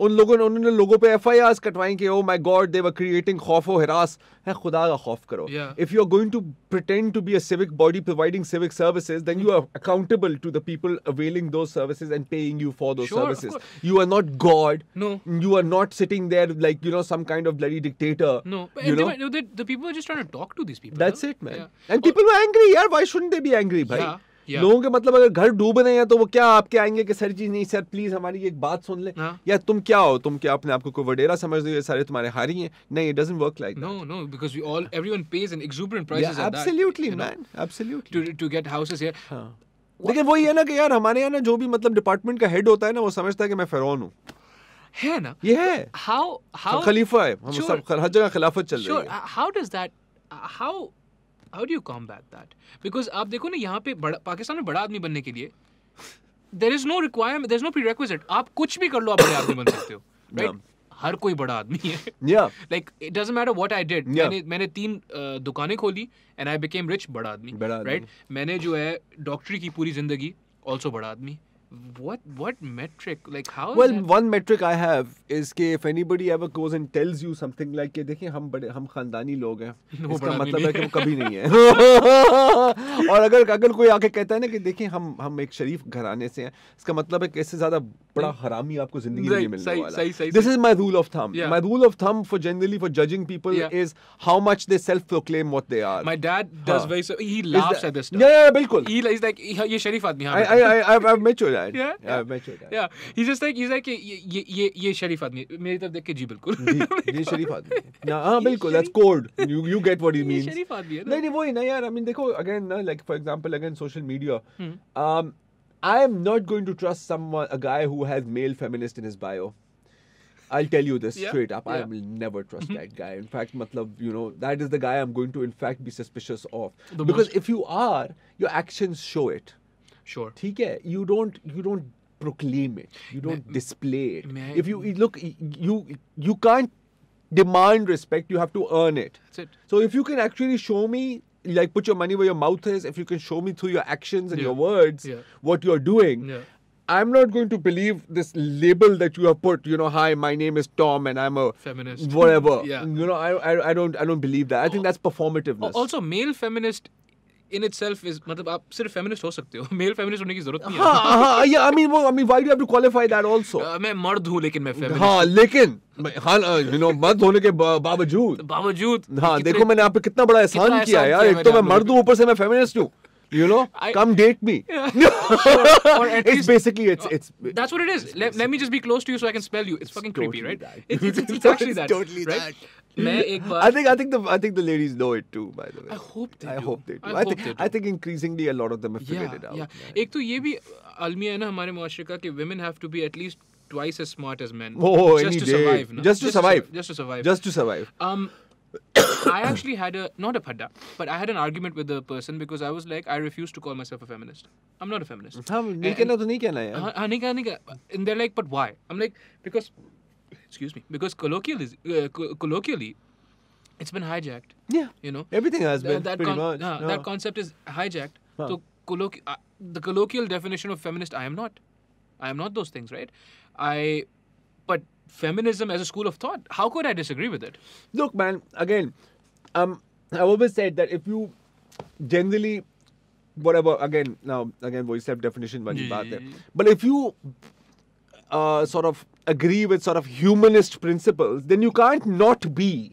उन लोगों ने उन्होंने लोगों पे एफ आई आर कटवाई कि ओ माई गॉड दे वर क्रिएटिंग खौफ और हिरास है खुदा का खौफ करो if you are going to pretend to be a civic body providing civic services then you are accountable to the people availing those services and paying you for those services you are not God no you are not sitting there like you know some kind of bloody dictator no you know the people are just trying to talk to these people that's it man and people were angry यार why shouldn't they be angry भाई yeah. yeah. लोगों के मतलब अगर घर डूब रहे हैं तो वो क्या आपके आएंगे कि सर जी नहीं सर प्लीज हमारी एक बात सुन ले हाँ? या तुम क्या हो तुम क्या अपने आपको कोई वडेरा समझ दो सारे तुम्हारे हारी हैं नहीं it doesn't work like no no because we all everyone pays an exuberant prices absolutely man absolutely to to get houses here लेकिन वही है ना कि यार हमारे यहां ना जो भी मतलब डिपार्टमेंट का हेड होता है ना वो समझता है कि मैं फिरौन हूं है ना ये है हाउ तो हाउ खलीफा है हम सब हर जगह खिलाफत चल रही है how does that how how do you combat that because आप देखो ना यहाँ पे बड़ा पाकिस्तान में बड़ा आदमी बनने के लिए there is no requirement there is no prerequisite आप कुछ भी कर लो आप बड़े आदमी बन सकते हो हर कोई बड़ा आदमी है like it doesn't matter what I did मैंने मैंने तीन दुकानें खोली एंड आई बिकेम रिच बड़ा आदमी राइट right? मैंने जो है डॉक्टरी की पूरी जिंदगी ऑल्सो बड़ा आदमी what what metric like how well that... one metric i have is कि if anybody ever goes and tells you something like कि देखें हम बड़े हम खानदानी लोग हैं no, इसका मतलब है कि वो कभी नहीं है और अगर अगर कोई आके कहता है ना कि देखें हम हम एक शरीफ घराने से हैं इसका मतलब है इससे ज्यादा बड़ा hmm. हरामी आपको जिंदगी right, में मिलने सही, वाला सही, सही, this is my rule of thumb my rule of thumb for generally for judging people is how much they self proclaim what they are my dad does very he laughs at this या बिल्कुल he is like ये शरीफ आदमी हां आई I I I mature Yeah. या मैं छोटा या he just like he like ये ये ये शरीफ आदमी मेरी तरफ देख के जी बिल्कुल ये शरीफ आदमी ना हां बिल्कुल that's code you you get what he means शरीफ आदमी है नहीं नहीं वही ना यार आई मीन देखो अगेन ना like for example again social media um I am not going to trust someone, a guy who has male feminist in his bio. I'll tell you this yeah, straight up. Yeah. I will never trust mm-hmm. that guy. In fact, matlab, you know, that is the guy I'm going to, in fact, be suspicious of. The because most... if you are, your actions show it sure ठीक है you don't you don't proclaim it you don't may, display it may if you look you you can't demand respect you have to earn it that's it so if you can actually show me like put your money where your mouth is if you can show me through your actions and yeah. your words yeah. what you're doing yeah. i'm not going to believe this label that you have put you know hi my name is tom and i'm a feminist whatever yeah. you know I, I, I don't i don't believe that i think that's performativeness also male feminist in itself is मतलब आप सिर्फ feminist हो सकते हो mail feminist होने की जरूरत नहीं है हां या आई मीन वो I mean why do have to qualify that also मैं मर्द हूं लेकिन मैं फेमिनिस्ट हां लेकिन हां यू नो मर्द होने के बावजूद बावजूद हां देखो मैंने आप पे कितना बड़ा एहसान किया यार एक तो मैं मर्द हूं ऊपर से मैं फेमिनिस्ट हूं you know I, come date me yeah. or at it's least, basically it's it's uh, that's what it is let, let me just be close to you so i can spell you it's, it's fucking totally creepy right it's, it's, it's, actually that totally right? that I think I think the I think the ladies know it too. By the way, I hope they. I do. hope they do. I, I think do. I think increasingly a lot of them have figured yeah, it out. Yeah. yeah. One thing. ये women have to be at least twice as smart as men. Oh, just any to day. survive. Just to survive. just to survive. Just to survive. Um, I actually had a not a padda, but I had an argument with the person because I was like, I refuse to call myself a feminist. I'm not a feminist. हाँ नहीं तो नहीं हाँ नहीं नहीं and they're like but why I'm like because excuse me because colloquially uh, colloquially it's been hijacked yeah you know everything has been that, pretty much uh, no. that concept is hijacked huh. so colloqu- uh, the colloquial definition of feminist I am not I am not those things right I but feminism as a school of thought. How could I disagree with it? Look, man, again, um, I've always said that if you generally, whatever, again, now, again, voice self definition, but if you uh, sort of agree with sort of humanist principles, then you can't not be.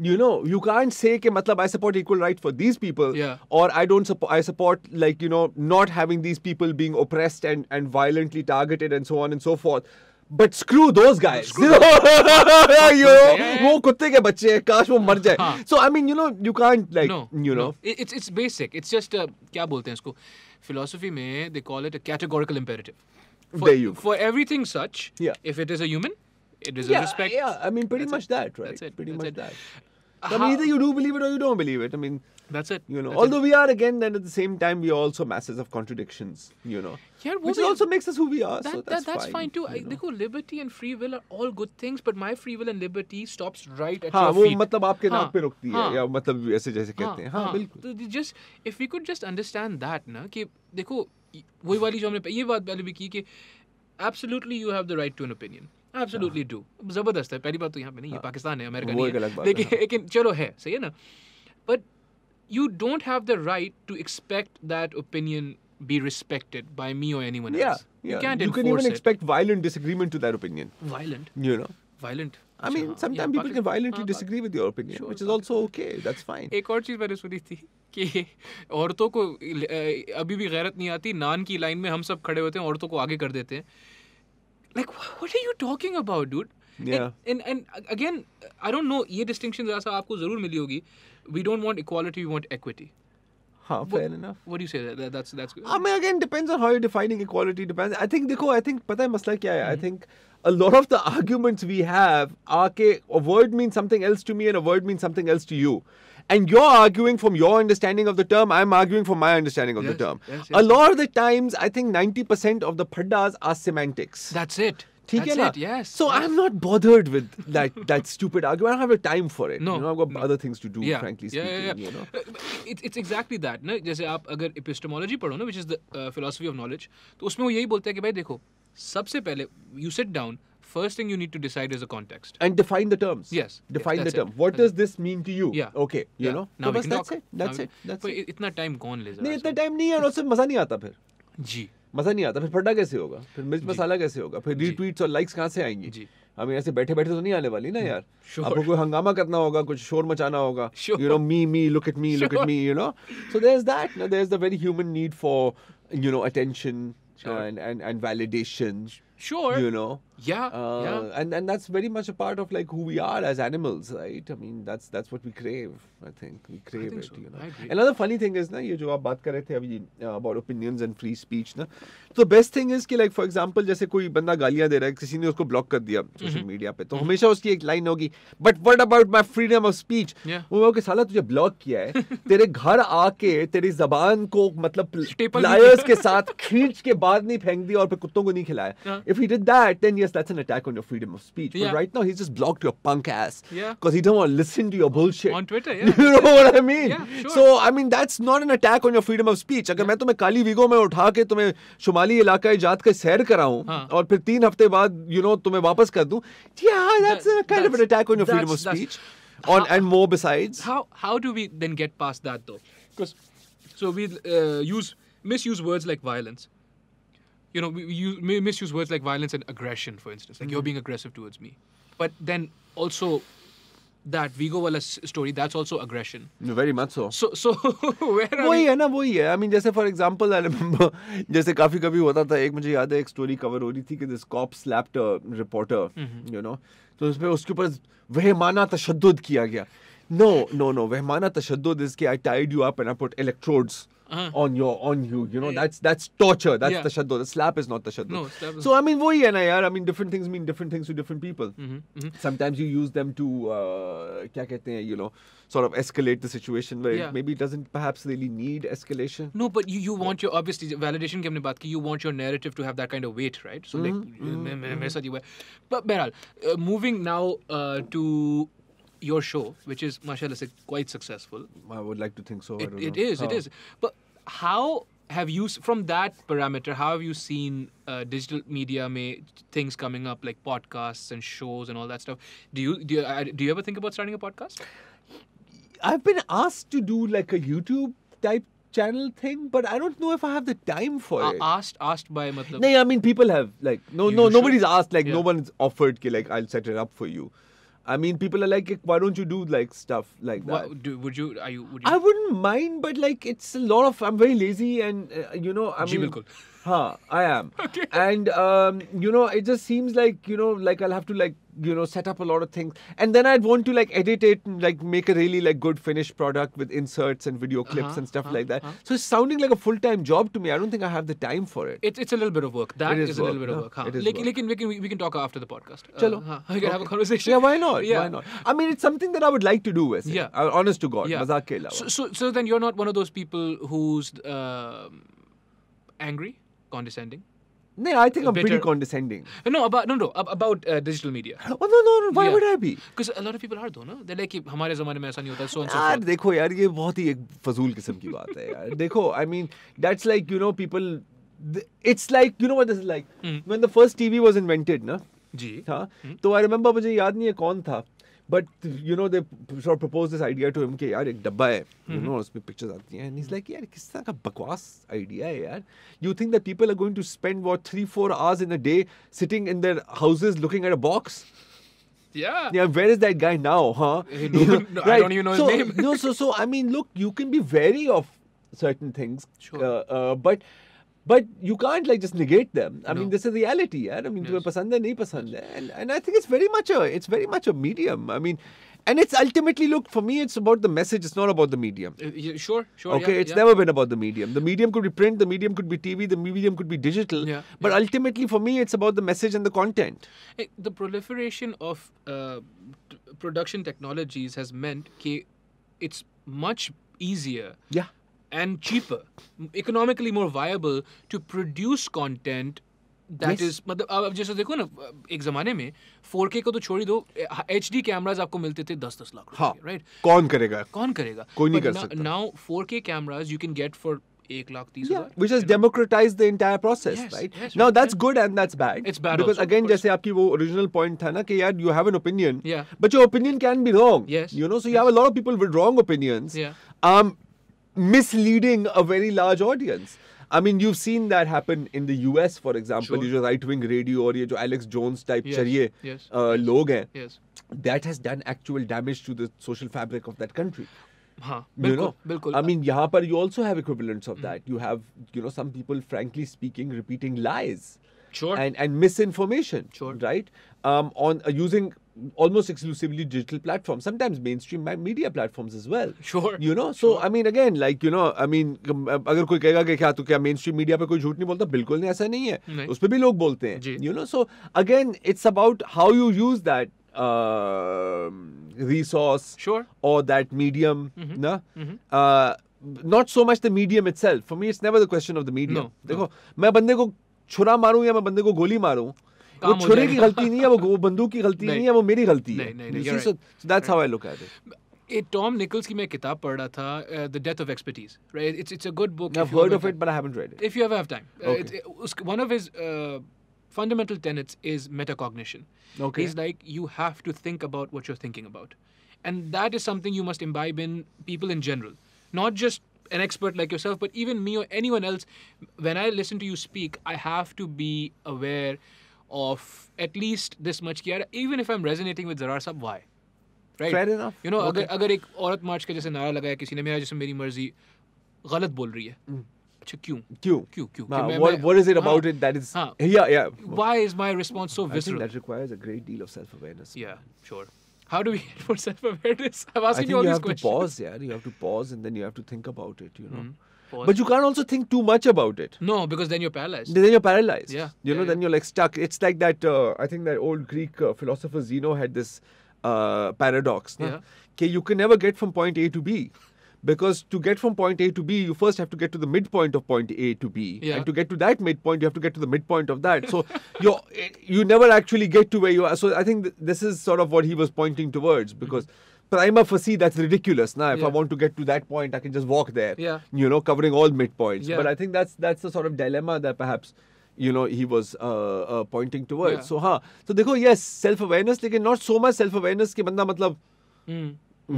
You know, you can't say that matlab, I support equal rights for these people, yeah. or I don't support. I support like you know not having these people being oppressed and and violently targeted and so on and so forth but screw those guys yo वो कुत्ते के बच्चे हैं काश वो मर जाए so I mean you know you can't like you know it's it's basic it's just क्या बोलते हैं इसको फिलोसफी में they call it a categorical imperative for everything such if it is a human it deserves respect. Yeah, I mean, pretty that's much it. that, right? That's it. Pretty that's much it. that. Uh, I mean, either you do believe it or you don't believe it. I mean, that's it. You know, That's although it. we are again, then at the same time, we are also masses of contradictions. You know, yeah, well, which also makes us who we are. That, so that's, that, that's, fine, fine too. You know? देखो, liberty and free will are all good things, but my free will and liberty stops right at हाँ, your feet. वो मतलब आपके नाक पे रुकती है या मतलब ऐसे जैसे कहते हैं हाँ बिल्कुल just if we could just understand that ना कि देखो वही वाली जो हमने ये बात पहले भी की कि absolutely you have the right to an opinion Absolutely डू जबरदस्त है पहली बात तो यहाँ पे नहीं है पाकिस्तान है अमेरिका नहीं है लेकिन लेकिन चलो है सही है ना but you don't have the right to expect that opinion be respected by me or anyone yeah, else. Yeah. You can't You can even it. expect violent disagreement to that opinion. Violent. You know. Violent. I mean, sometimes yeah, people can violently ah, disagree with your opinion, sure, which is also okay. That's fine. एक और चीज़ मैंने सुनी थी कि औरतों को अभी भी गैरत नहीं आती नान की लाइन में हम सब खड़े होते हैं औरतों को आगे कर देते हैं like what are you talking about dude And again, I don't know. ये distinction, जरा सा आपको ज़रूर मिली होगी we don't want equality, we want equity. Huh, fair what, enough. What do you say? That, that that's that's. Good. I mean, again, depends on how you're defining equality. Depends. I think. देखो, I think. पता है मसला क्या I mm-hmm. think a lot of the arguments we have are okay, a word means something else to me and a word means something else to you. And you're arguing from your understanding of the term, I'm arguing from my understanding of yes, the term. Yes, yes, a lot of the times, I think 90% of the paddas are semantics. That's it. ठीक है yes so i'm not bothered with that that stupid argument i don't have the time for it no, you know i've got other things to do yeah. frankly speaking you know uh, it's it's exactly that No. जैसे आप अगर epistemology पढ़ो ना which is the uh, philosophy of knowledge तो उसमें वो यही बोलते हैं कि you sit down first thing you need to decide is a context and define the terms yes define the term what does this mean to you yeah okay you know now so we bas, can that's it that's it that's it not time kaun le jara itna time nahi aur usse maza nahi aata phir जी मज़ा नहीं आता फिर फटा कैसे होगा फिर मिर्च मसाला कैसे होगा फिर रीट्वीट्स और लाइक्स कहाँ से आएंगे हमें ऐसे बैठे बैठे तो नहीं आने वाली ना हम्म, यार आपको कोई हंगामा करना होगा कुछ शोर मचाना होगा you know me me look at me look at me you know so there is that there is the very human need for you know attention and and and validation Sure. You know. Yeah. Uh, yeah. And and that's very much a part of like who we are as animals, right? I mean, that's that's what we crave. I think we crave think it. So. You know. Another funny thing is ना ये जो आप बात कर रहे थे अभी about opinions and free speech na so best thing is ki, like for example jaise koi banda जैसे कोई बंदा गालियाँ दे रहा है किसी ने उसको ब्लॉक कर दिया सोशल मीडिया पे तो uski ek line hogi but what about my freedom of speech yeah. वो कि साला तुझे ब्लॉक किया है तेरे घर आके तेरी जबान को मतलब प्लायर्स के साथ खींच के बाद नहीं फेंक दिया aur फिर kutton ko nahi khilaya If he did that, then yes, that's an attack on your freedom of speech. Yeah. But right now, he's just blocked your punk ass. Yeah. Because he don't want to listen to your bullshit. On Twitter, yeah. you know what I mean? Yeah, sure. So, I mean, that's not an attack on your freedom of speech. अगर yeah. मैं तुम्हें काली विगो में उठा के तुम्हें शुमाली इलाका जात का सैर कराऊं हाँ. और फिर तीन हफ्ते बाद you know, तुम्हें वापस कर दूं yeah that's that, a kind that's, of an attack on your freedom of speech on how, and more besides how how do we then get past that though because so we uh, use misuse words like violence you know, you misuse words like violence and aggression, for instance. Like mm-hmm. you're being aggressive towards me, but then also that Vigo wala story, that's also aggression. Very much so. So, so where are वही है ना वही remember, I remember, जैसे for example I remember जैसे काफी कभी होता था एक मुझे याद है एक स्टोरी कवर हो रही थी कि this cop slapped reporter you know तो उसमें उसके ऊपर वहमाना तशद्दुद किया गया no, no. नो वहमाना तशद्दुद इज के I tied you up I I put electrodes uh-huh. on your on you. You know, yeah. that's that's torture. That's yeah. tashaddud. The slap is not the No, so I mean, wohi hai na yaar. I mean, different things mean different things to different people. Mm-hmm. Mm-hmm. Sometimes you use them to uh, you know, sort of escalate the situation where yeah. it maybe doesn't perhaps really need escalation. No, but you, you want your obviously validation ki baat ki, you want your narrative to have that kind of weight, right? So mm-hmm. like, mm-hmm. mm-hmm, mm-hmm. but Beral, uh, moving now uh, to your show, which is, mashallah, quite successful. I would like to think so. it, it is, oh. it is. But how have you, from that parameter, how have you seen uh, digital media may, things coming up like podcasts and shows and all that stuff? Do you, do you, uh, do you ever think about starting a podcast? I've been asked to do like a YouTube type channel thing, but I don't know if I have the time for uh, it. Asked, asked by matlab. No, I mean people have like no, you no, should. nobody's asked. Like yeah. no one's offered. like I'll set it up for you. I mean, people are like, why don't you do like stuff like that? What, do, would you? Are you? Would you? I wouldn't mind, but like, it's a lot of. I'm very lazy, and uh, you know, I mean. Huh, I am. Okay. And um, you know, it just seems like you know, like I'll have to like you know set up a lot of things, and then I'd want to like edit it and like make a really like good finished product with inserts and video uh-huh, clips uh-huh, and stuff uh-huh, like that. Uh-huh. So it's sounding like a full time job to me. I don't think I have the time for it. It's, it's a little bit of work. That is, is, a little bit of work. Huh? It is like, work. Like, we can we can talk after the podcast. Uh, Chalo, uh, we can okay. have a conversation. Yeah, why not? Yeah. why not? I mean, it's something that I would like to do. With yeah, uh, honest to God, yeah. So, so so then you're not one of those people who's uh, angry. condescending? No, I think I'm bitter. pretty condescending. No, about no, no, about uh, digital media. Oh, no, no, no why yeah. would I be? Because a lot of people are though, no? They're like कि हमारे ज़माने में ऐसा नहीं होता so and so यार देखो यार ये बहुत ही एक फजूल किस्म की बात है यार देखो I mean that's like you know people it's like you know what this is like mm. when the first TV was invented ना जी हाँ तो I remember मुझे याद नहीं है कौन था But you know, they sort of propose this idea to him that yaar, ek you mm-hmm. know, uspe pictures and he's like, yeah, kis a bakwas idea hai You think that people are going to spend what three, four hours in a day sitting in their houses looking at a box? Yeah. Yeah, where is that guy now, huh? I don't even know so, his name. no, so so I mean look, you can be wary of certain things. Sure. Uh, uh, but but you can't like just negate them. I no. mean, this is reality. Right? I mean, yes. pasand hai, pasand hai. And, and I think it's very much a it's very much a medium. I mean, and it's ultimately look for me it's about the message it's not about the medium uh, yeah, sure sure okay yeah, it's yeah. never been about the medium the medium could be print the medium could be tv the medium could be digital yeah, but ultimately for me it's about the message and the content hey, the proliferation of uh, production technologies has meant it's much easier yeah and cheaper, economically more viable to produce content that is. Is मतलब अब जैसे देखो ना एक जमाने में 4K को तो छोड़ ही दो एच डी आपको मिलते थे दस दस लाख हाँ, राइट कौन करेगा कौन करेगा कोई नहीं कर सकता now 4K cameras you can get for a lakh these yeah, which has democratized the entire process right yes, now that's good and that's bad it's bad because also, again जैसे आपकी वो original point था ना कि यार you have an opinion yeah but your opinion can be wrong yes you know so you have a lot of people with wrong opinions yeah um misleading a very large audience. I mean, you've seen that happen in the US, for example. Sure. right wing radio or your Alex Jones type yes. yes. Uh, yes. log Yes. That has done actual damage to the social fabric of that country. know. बिल्कुल आई mean यहाँ पर you also have equivalents of that. You have, you know, some people, frankly speaking, repeating lies. Sure. And and misinformation. Sure. Right. Um. On uh, using almost exclusively digital platforms, sometimes mainstream media platforms as well. Sure. You know, so sure. I mean, again, like you know, I mean, अगर कोई कहेगा कि क्या तो क्या mainstream media पे कोई झूठ नहीं बोलता, बिल्कुल नहीं ऐसा नहीं है. नहीं. उस पर भी लोग बोलते हैं. You know, so again, it's about how you use that. Uh, resource sure or that medium mm-hmm. na? Mm-hmm. Uh, not so much the medium itself for me it's never the question of the medium no, देखो no. मैं बंदे को छुरा मारूं या मैं बंदे को गोली मारूं वो छोरे की गलती नहीं है वो बंदूक की गलती नहीं है वो मेरी गलती है that's how I look at it Tom Nichols की मैं किताब पढ़ रहा था the death of expertise right it's it's a good book I have heard of it but I haven't read it if you have have time उस one of his fundamental tenets is metacognition. Okay. He's like, you have to think about what you're thinking about. And that is something you must imbibe in people in general, not just an expert like yourself, but even me or anyone else. When I listen to you speak, I have to be aware of at least this much kiya even if I'm resonating with Zarar Sab, why? Right? Fair enough. You know, okay. अगर अगर एक औरत मार्च का जैसे नारा लगाया किसी ने मेरा जैसे मेरी मर्जी गलत बोल रही है mm. अच्छा क्यों क्यों क्यों क्यों what is it about it that is या या why is my response so visceral that requires a great deal of self awareness या sure How do we get more self-awareness? I'm asking you all these questions. you have to pause, yeah. You have to pause and then you have to think about it, you know. Mm-hmm. Pause. But you can't also think too much about it. No, because then you're paralyzed. Then you're paralyzed. Yeah. You know, yeah, then you're like stuck. It's like that. Uh, I think that old Greek uh, philosopher Zeno had this uh, paradox. Yeah. Okay, you can never get from point A to B. Because to get from point A to B, you first have to get to the midpoint of point A to B, yeah. and to get to that midpoint, you have to get to the midpoint of that. So you you never actually get to where you are. So I think th- this is sort of what he was pointing towards because. Mm-hmm prima facie that's ridiculous now if yeah. i want to get to that point i can just walk there yeah you know covering all midpoints yeah. but i think that's that's the sort of dilemma that perhaps you know he was uh, uh, pointing towards yeah. so huh so देखो yes self awareness लेकिन not so much self awareness कि बंदा मतलब mm.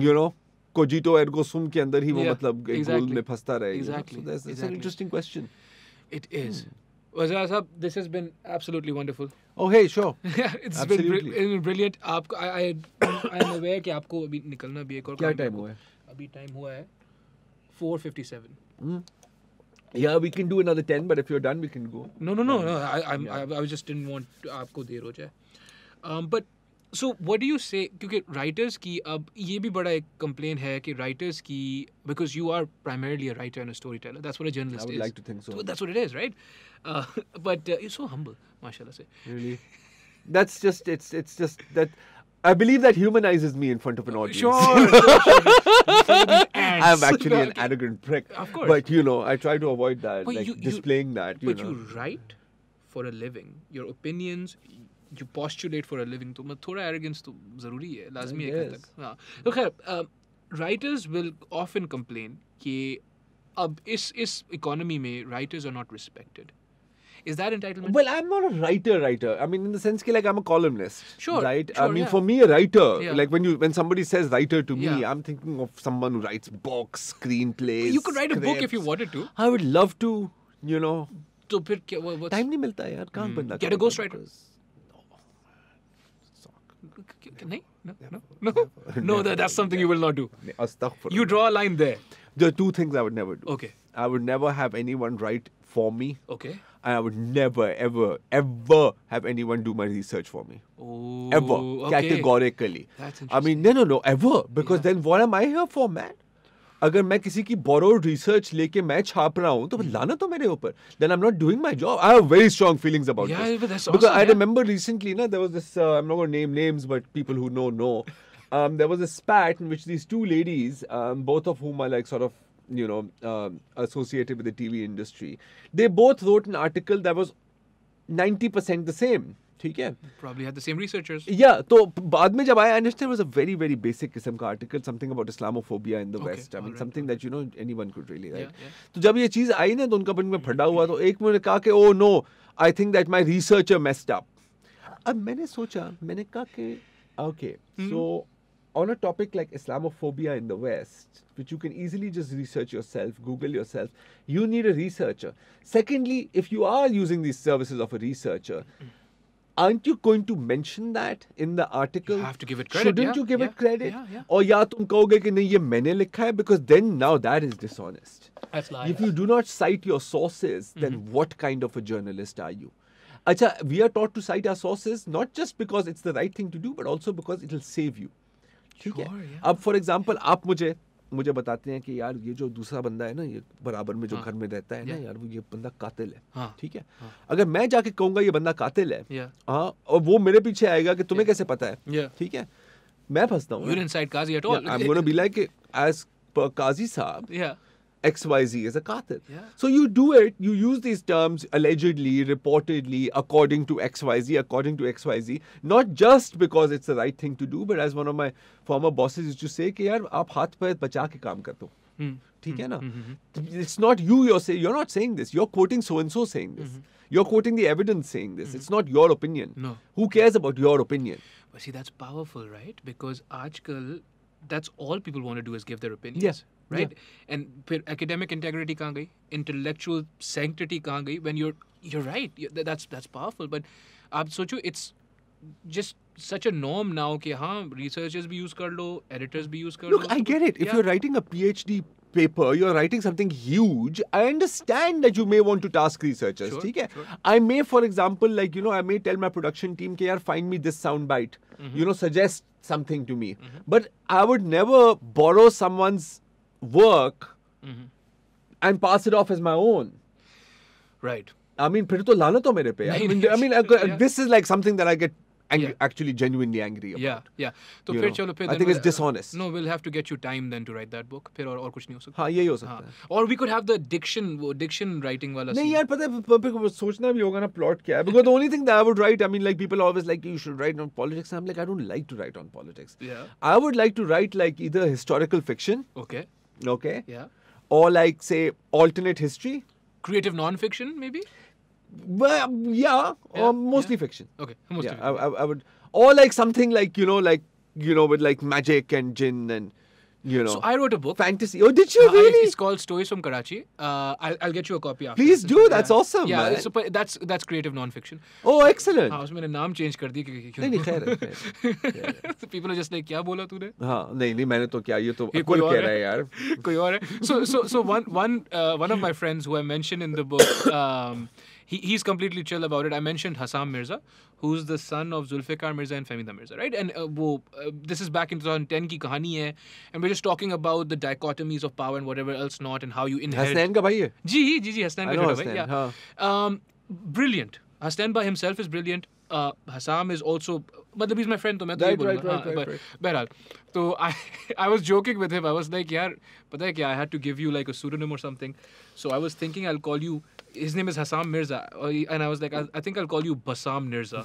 you know cogito ergo sum के अंदर ही yeah. वो मतलब exactly. गोल में फंसता रहे exactly. you know? so that's, that's exactly. an interesting question it is mm. वजह साहब this has been absolutely wonderful oh hey sure it's been brilliant आपको I I am aware कि आपको अभी निकलना भी एक और क्या टाइम हुआ है अभी टाइम हुआ है 457 या we can do another 10, but if you are done we can go no no no I I I I, I just didn't आपको देर हो जाए. Um, but so what you say क्योंकि राइटर्स की अब ये भी बड़ा एक कंप्लेन है कि राइटर्स की because you are primarily a writer and a story teller that's what a journalist is like to think so that's what it is right but you so humble माशाल्लाह से really that's just it's it's just that I believe that humanizes me in front of an uh, audience. Sure. sure, sure. I'm actually an arrogant prick. Of course. But you know, I try to avoid that, but like you, displaying you, that. You but know. you write for a living. Your opinions, you postulate for a living तो मतलब थोड़ा arrogance तो ज़रूरी है लाजमी है तक हाँ तो खैर राइटर्स विल ऑफन कंप्लेन कि अब इस इस इकोनॉमी में writers are not respected Is that entitlement? Well, I'm not a writer, writer. I mean, in the sense, that like I'm a columnist, sure. Right? Sure, I mean, yeah. for me, a writer, yeah. like when you when somebody says writer to me, yeah. I'm thinking of someone who writes books, screenplays. You could write scripts. a book if you wanted to. I would love to, you know. So, फिर क्या time नहीं मिलता यार कहाँ hmm. बंदा get a ghost writer can No, no, no, no. That, that's something you will not do. You draw a line there. There are two things I would never do. Okay. I would never have anyone write for me. Okay. And I would never, ever, ever have anyone do my research for me. Oh, ever. Okay. Categorically. That's interesting. I mean, no, no, no, ever. Because yeah. then what am I here for, man? अगर मैं किसी की बोरो research लेके मैं छाप रहा हूँ तो लाना तो मेरे ऊपर then I am not doing my job I have very strong feelings about this because I remember recently ना there was this I am not gonna name names but people who know know um, there was a spat in which these two ladies, um, both of whom are like sort of you know um, associated with the TV industry, they both wrote an article that was 90% the same. ठीक है probably had the same researchers yeah तो बाद में जब आया I understand was a very very basic किस्म का article something about Islamophobia in the okay, West I mean right, something right. that you know anyone could really write yeah, yeah. तो जब ये चीज़ आई ना तो उनका मन में फटा हुआ तो एक मैंने कहा कि oh no I think that my researcher messed up अब मैंने सोचा मैंने कहा कि okay hmm. so on a topic like Islamophobia in the West, which you can easily just research yourself, Google yourself, you need a researcher. Secondly, if you are using these services of a researcher, aren't you going to mention that in the article? You have to give it credit. Shouldn't yeah, you give yeah, it credit? Yeah, yeah. Or because then now that is dishonest. That's lies. If you do not cite your sources, mm-hmm. then mm-hmm. what kind of a journalist are you? we are taught to cite our sources not just because it's the right thing to do, but also because it'll save you. Sure, yeah. Ab, for example, yeah. aap mujhe मुझे बताते हैं कि यार ये जो दूसरा बंदा है ना ये बराबर में जो हाँ। घर में रहता है ना यार वो ये बंदा कातिल है हाँ। ठीक है हाँ। अगर मैं जाके कहूंगा ये बंदा कातिल है हाँ और वो मेरे पीछे आएगा कि तुम्हें कैसे पता है ठीक है मैं फंसता हूँ काजी साहब XYZ is a Qatar. So you do it, you use these terms allegedly, reportedly, according to XYZ, according to XYZ, not just because it's the right thing to do, but as one of my former bosses used to say, hmm. hmm. hmm. hmm. it's not you you're you're not saying this. You're quoting so and so saying this. Mm-hmm. You're quoting the evidence saying this. Mm-hmm. It's not your opinion. No. Who cares about your opinion? But see, that's powerful, right? Because Archkal, that's all people want to do is give their opinions. Yes. right yeah. and फिर academic integrity कहाँ गई intellectual sanctity कहाँ गई when you're you're right you're, that's that's powerful but आप सोचो it's just such a norm now कि हाँ researchers भी use कर लो editors भी use कर look, low look I get it if yeah. you're writing a PhD paper, you're writing something huge, I understand that you may want to task researchers. Sure, hai? Sure. I may, for example, like, you know, I may tell my production team, Yaar, find me this sound bite. Mm-hmm. You know, suggest something to me. Mm-hmm. But I would never borrow someone's work mm-hmm. and pass it off as my own. Right. I mean, फिर तो लाना तो मेरे I mean, I mean, yeah. this is like something that I get angry, yeah. actually genuinely angry about. Yeah, yeah. So फिर चलो फिर I think we'll, it's dishonest. No, we'll have to get you time then to write that book. फिर और और कुछ नहीं हो सकता. Or we could have the diction diction writing वाला. नहीं यार पता है पर सोचना भी होगा ना plot क्या है. Because the only thing that I would write, I mean, like people always like you should write on politics. And I'm like I don't like to write on politics. Yeah. I would like to write like either historical fiction. Okay. Okay. Yeah. Or like say alternate history. Creative non-fiction, maybe. Well, yeah, yeah. or mostly yeah. fiction. Okay, mostly. Yeah, I, I, I would, or like something like you know, like you know, with like magic and jinn and you know. So I wrote a book. Fantasy. Oh, did you uh, really? It's called Stories from Karachi. Uh, I'll, I'll get you a copy after. Please do. That's yeah. awesome. Yeah. Man. super. that's that's creative nonfiction. Oh, excellent. हाँ उसमें नाम changed कर दिया क्योंकि नहीं people are just like what did you say? नहीं No, मैंने तो क्या ये तो ये कोई कह so so so one one uh, one of my friends who I mentioned in the book um, he, he's completely chill about it. I mentioned Hassam Mirza, who's the son of Zulfikar Mirza and Femida Mirza, right? And uh, wo, uh, this is back in 2010 ki kahani hai, and we're just talking about the dichotomies of power and whatever else not, and how you inherit. Hasnain ka bhai hai. Ji, ji, ji, Hasnain ka Hasnain, bhai. Yeah. Haan. Um, brilliant. Hasnain by himself is brilliant. Uh, Hassam is also मतलब he's my friend तो मैं तो right, right, right, right, right. बहरहाल So I I was joking with him I was like यार पता है क्या I had to give you like a pseudonym or something so I was thinking I'll call you his name is Hassam Mirza. Oh, and I was like, I, I think I'll call you Basam Mirza.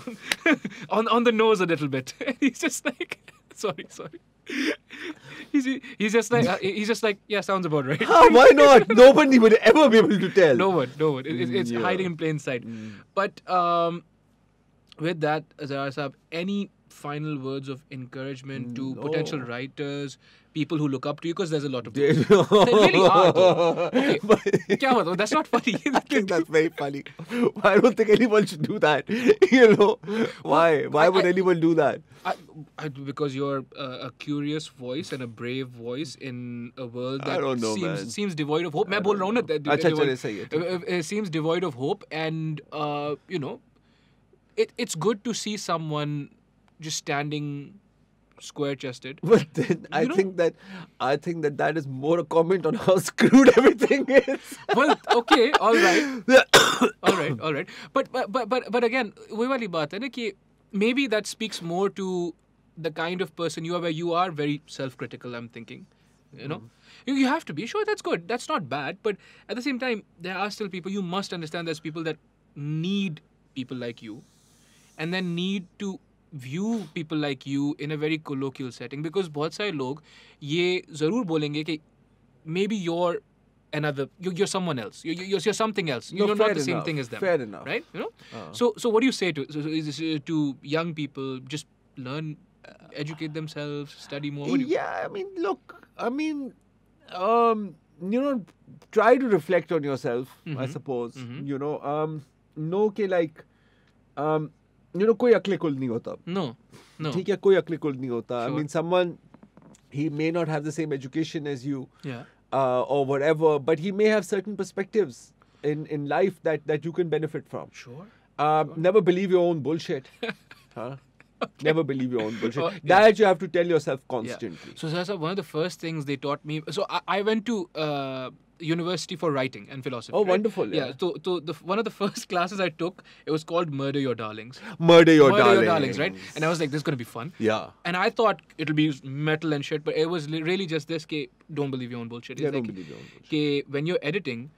on, on the nose a little bit. he's just like, sorry, sorry. He's, he's just like uh, he's just like yeah sounds about right. Ah, why not? Nobody would ever be able to tell. No one, no one. It, it, it's mm, yeah. hiding in plain sight. Mm. But um, with that, Zara Saab, any final words of encouragement to no. potential writers, people who look up to you because there's a lot of people. really are. Okay. that's not funny. I think that's very funny. I don't think anyone should do that. you know, why? Why would I, anyone do that? I, because you're uh, a curious voice and a brave voice in a world that know, seems, seems, devoid of hope. मैं बोल रहा हूँ ना seems devoid of hope and uh, you know, it, it's good to see someone just standing square chested. But then I know? think that I think that that is more a comment on how screwed everything is. well, okay, all right, all right, all right. But but but but again, वही वाली बात है ना maybe that speaks more to the kind of person you are, where you are very self-critical. I'm thinking, you know. Mm. You, you have to be sure that's good. That's not bad. But at the same time, there are still people. You must understand there's people that need people like you, and then need to view people like you in a very colloquial setting because बहुत सारे लोग ये ज़रूर बोलेंगे कि maybe your another you're, you're someone else you're, you're, you're something else you're not the enough. same thing as them fair enough right you know uh-huh. so so what do you say to so, so, uh, to young people just learn uh, educate themselves study more yeah i mean look i mean um you know try to reflect on yourself mm-hmm. i suppose mm-hmm. you know um know okay like um you know, कोई अकले कुल नहीं होता no. No ठीक है कोई अकले कुल नहीं होता I mean someone he may not have the same education as you yeah. uh, or whatever, but he may have certain perspectives in, in life that, that you can benefit from. Sure. Uh, sure. Never believe your own bullshit. huh? Never believe your own bullshit. Uh, that you have to tell yourself constantly. Yeah. So, sir, one of the first things they taught me. So, I, I went to uh, university for writing and philosophy. Oh, right? wonderful! Yeah. yeah. So, so the, one of the first classes I took, it was called "Murder Your Darlings." Murder Your Murder Darlings. Your Darlings, right? And I was like, "This is gonna be fun." Yeah. And I thought it'll be metal and shit, but it was really just this: "K, don't believe your own bullshit." It's yeah, like, don't believe your own bullshit. K, when you're editing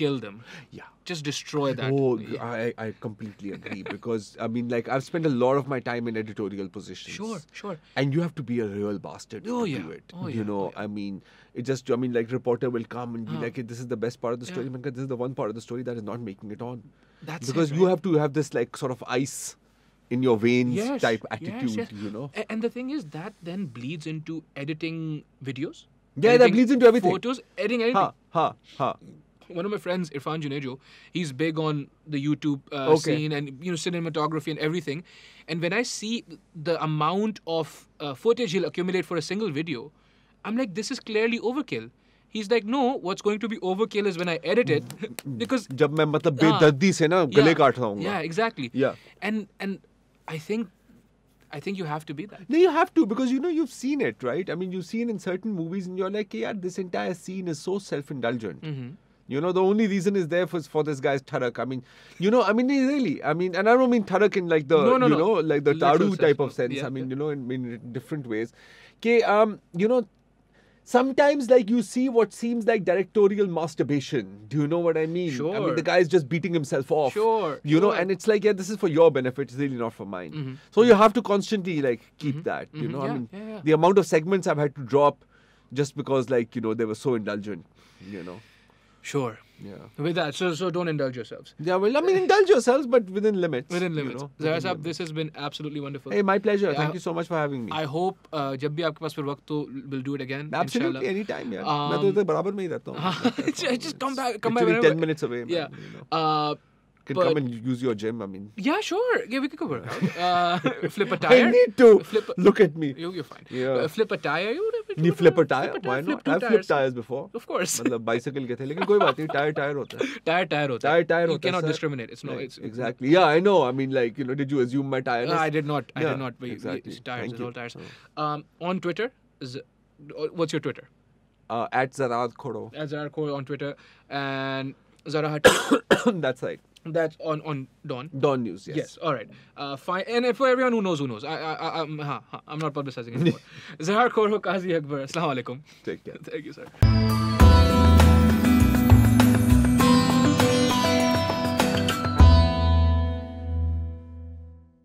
kill them. Yeah. Just destroy that. Oh, yeah. I, I completely agree because I mean, like, I've spent a lot of my time in editorial positions. Sure, sure. And you have to be a real bastard oh, to yeah. do it. Oh, you oh, yeah. know, I mean, it just, I mean, like, reporter will come and be uh, like, hey, this is the best part of the story, Manka. This is the one part of the story that is not making it on. That's because it, right? you have to have this like sort of ice in your veins yes, type attitude, yes, yes. you know. And, and the thing is that then bleeds into editing videos. Yeah, that bleeds into everything. Photos, editing, editing. Ha, ha, ha one of my friends, Irfan Junejo, he's big on the YouTube uh, okay. scene and you know cinematography and everything. And when I see the amount of uh, footage he'll accumulate for a single video, I'm like, this is clearly overkill. He's like, no, what's going to be overkill is when I edit it because जब मैं मतलब से ना गले काट रहा Yeah, exactly. Yeah. And and I think I think you have to be that. No, you have to because you know you've seen it, right? I mean, you've seen in certain movies, and you're like, yeah, this entire scene is so self-indulgent. Mm-hmm. You know, the only reason is there for, for this guy's Tarak. I mean, you know, I mean, really, I mean, and I don't mean Tarak in like the, no, no, you no. know, like the Taru type of sense. Yeah, I mean, yeah. you know, in, in different ways. Okay, um, you know, sometimes like you see what seems like directorial masturbation. Do you know what I mean? Sure. I mean, the guy is just beating himself off. Sure. You sure. know, and it's like, yeah, this is for your benefit. It's really not for mine. Mm-hmm. So you have to constantly like keep mm-hmm. that. You mm-hmm. know, yeah, I mean, yeah, the amount of segments I've had to drop just because like you know they were so indulgent. You know. Sure. Yeah. With that, so so don't indulge yourselves. Yeah, well, I mean, indulge yourselves, but within limits. Within limits. You know, Zara this has been absolutely wonderful. Hey, my pleasure. Thank you so much for having me. I hope uh, जब भी आपके पास we'll do it again. Absolutely, any time, यार. मैं तो इधर बराबर में ही रहता Just come back, come back. Ten minutes away. Yeah. Man, you know. uh, can but, come and use your gym. I mean. Yeah, sure. Yeah, we could go work out. Uh, flip a tire. I need to. Flip a, Look at me. You, you're fine. Yeah. Uh, flip a tire. You would have. Flip a tire. Flip a tire. Why flip not? I've flipped tires before. Of course. मतलब bicycle के थे लेकिन कोई बात नहीं tire tire होता है tire tire होता है tire tire होता है you cannot discriminate it's no it's exactly yeah I know I mean like you know did you assume my tire I did not I did not exactly tires is all tires oh. um, on Twitter what's your Twitter uh, at Zarad Khoro. At Zarad Khoro on Twitter. And Zara That's right. That's on on Dawn. Dawn News. Yes. Yes. All right. Uh, fine. And for everyone who knows, who knows. I, I, I'm, ha, ha, I'm not publicizing anymore. Zahar Korho Qazi Akbar. alaikum. Take care. Thank you, sir.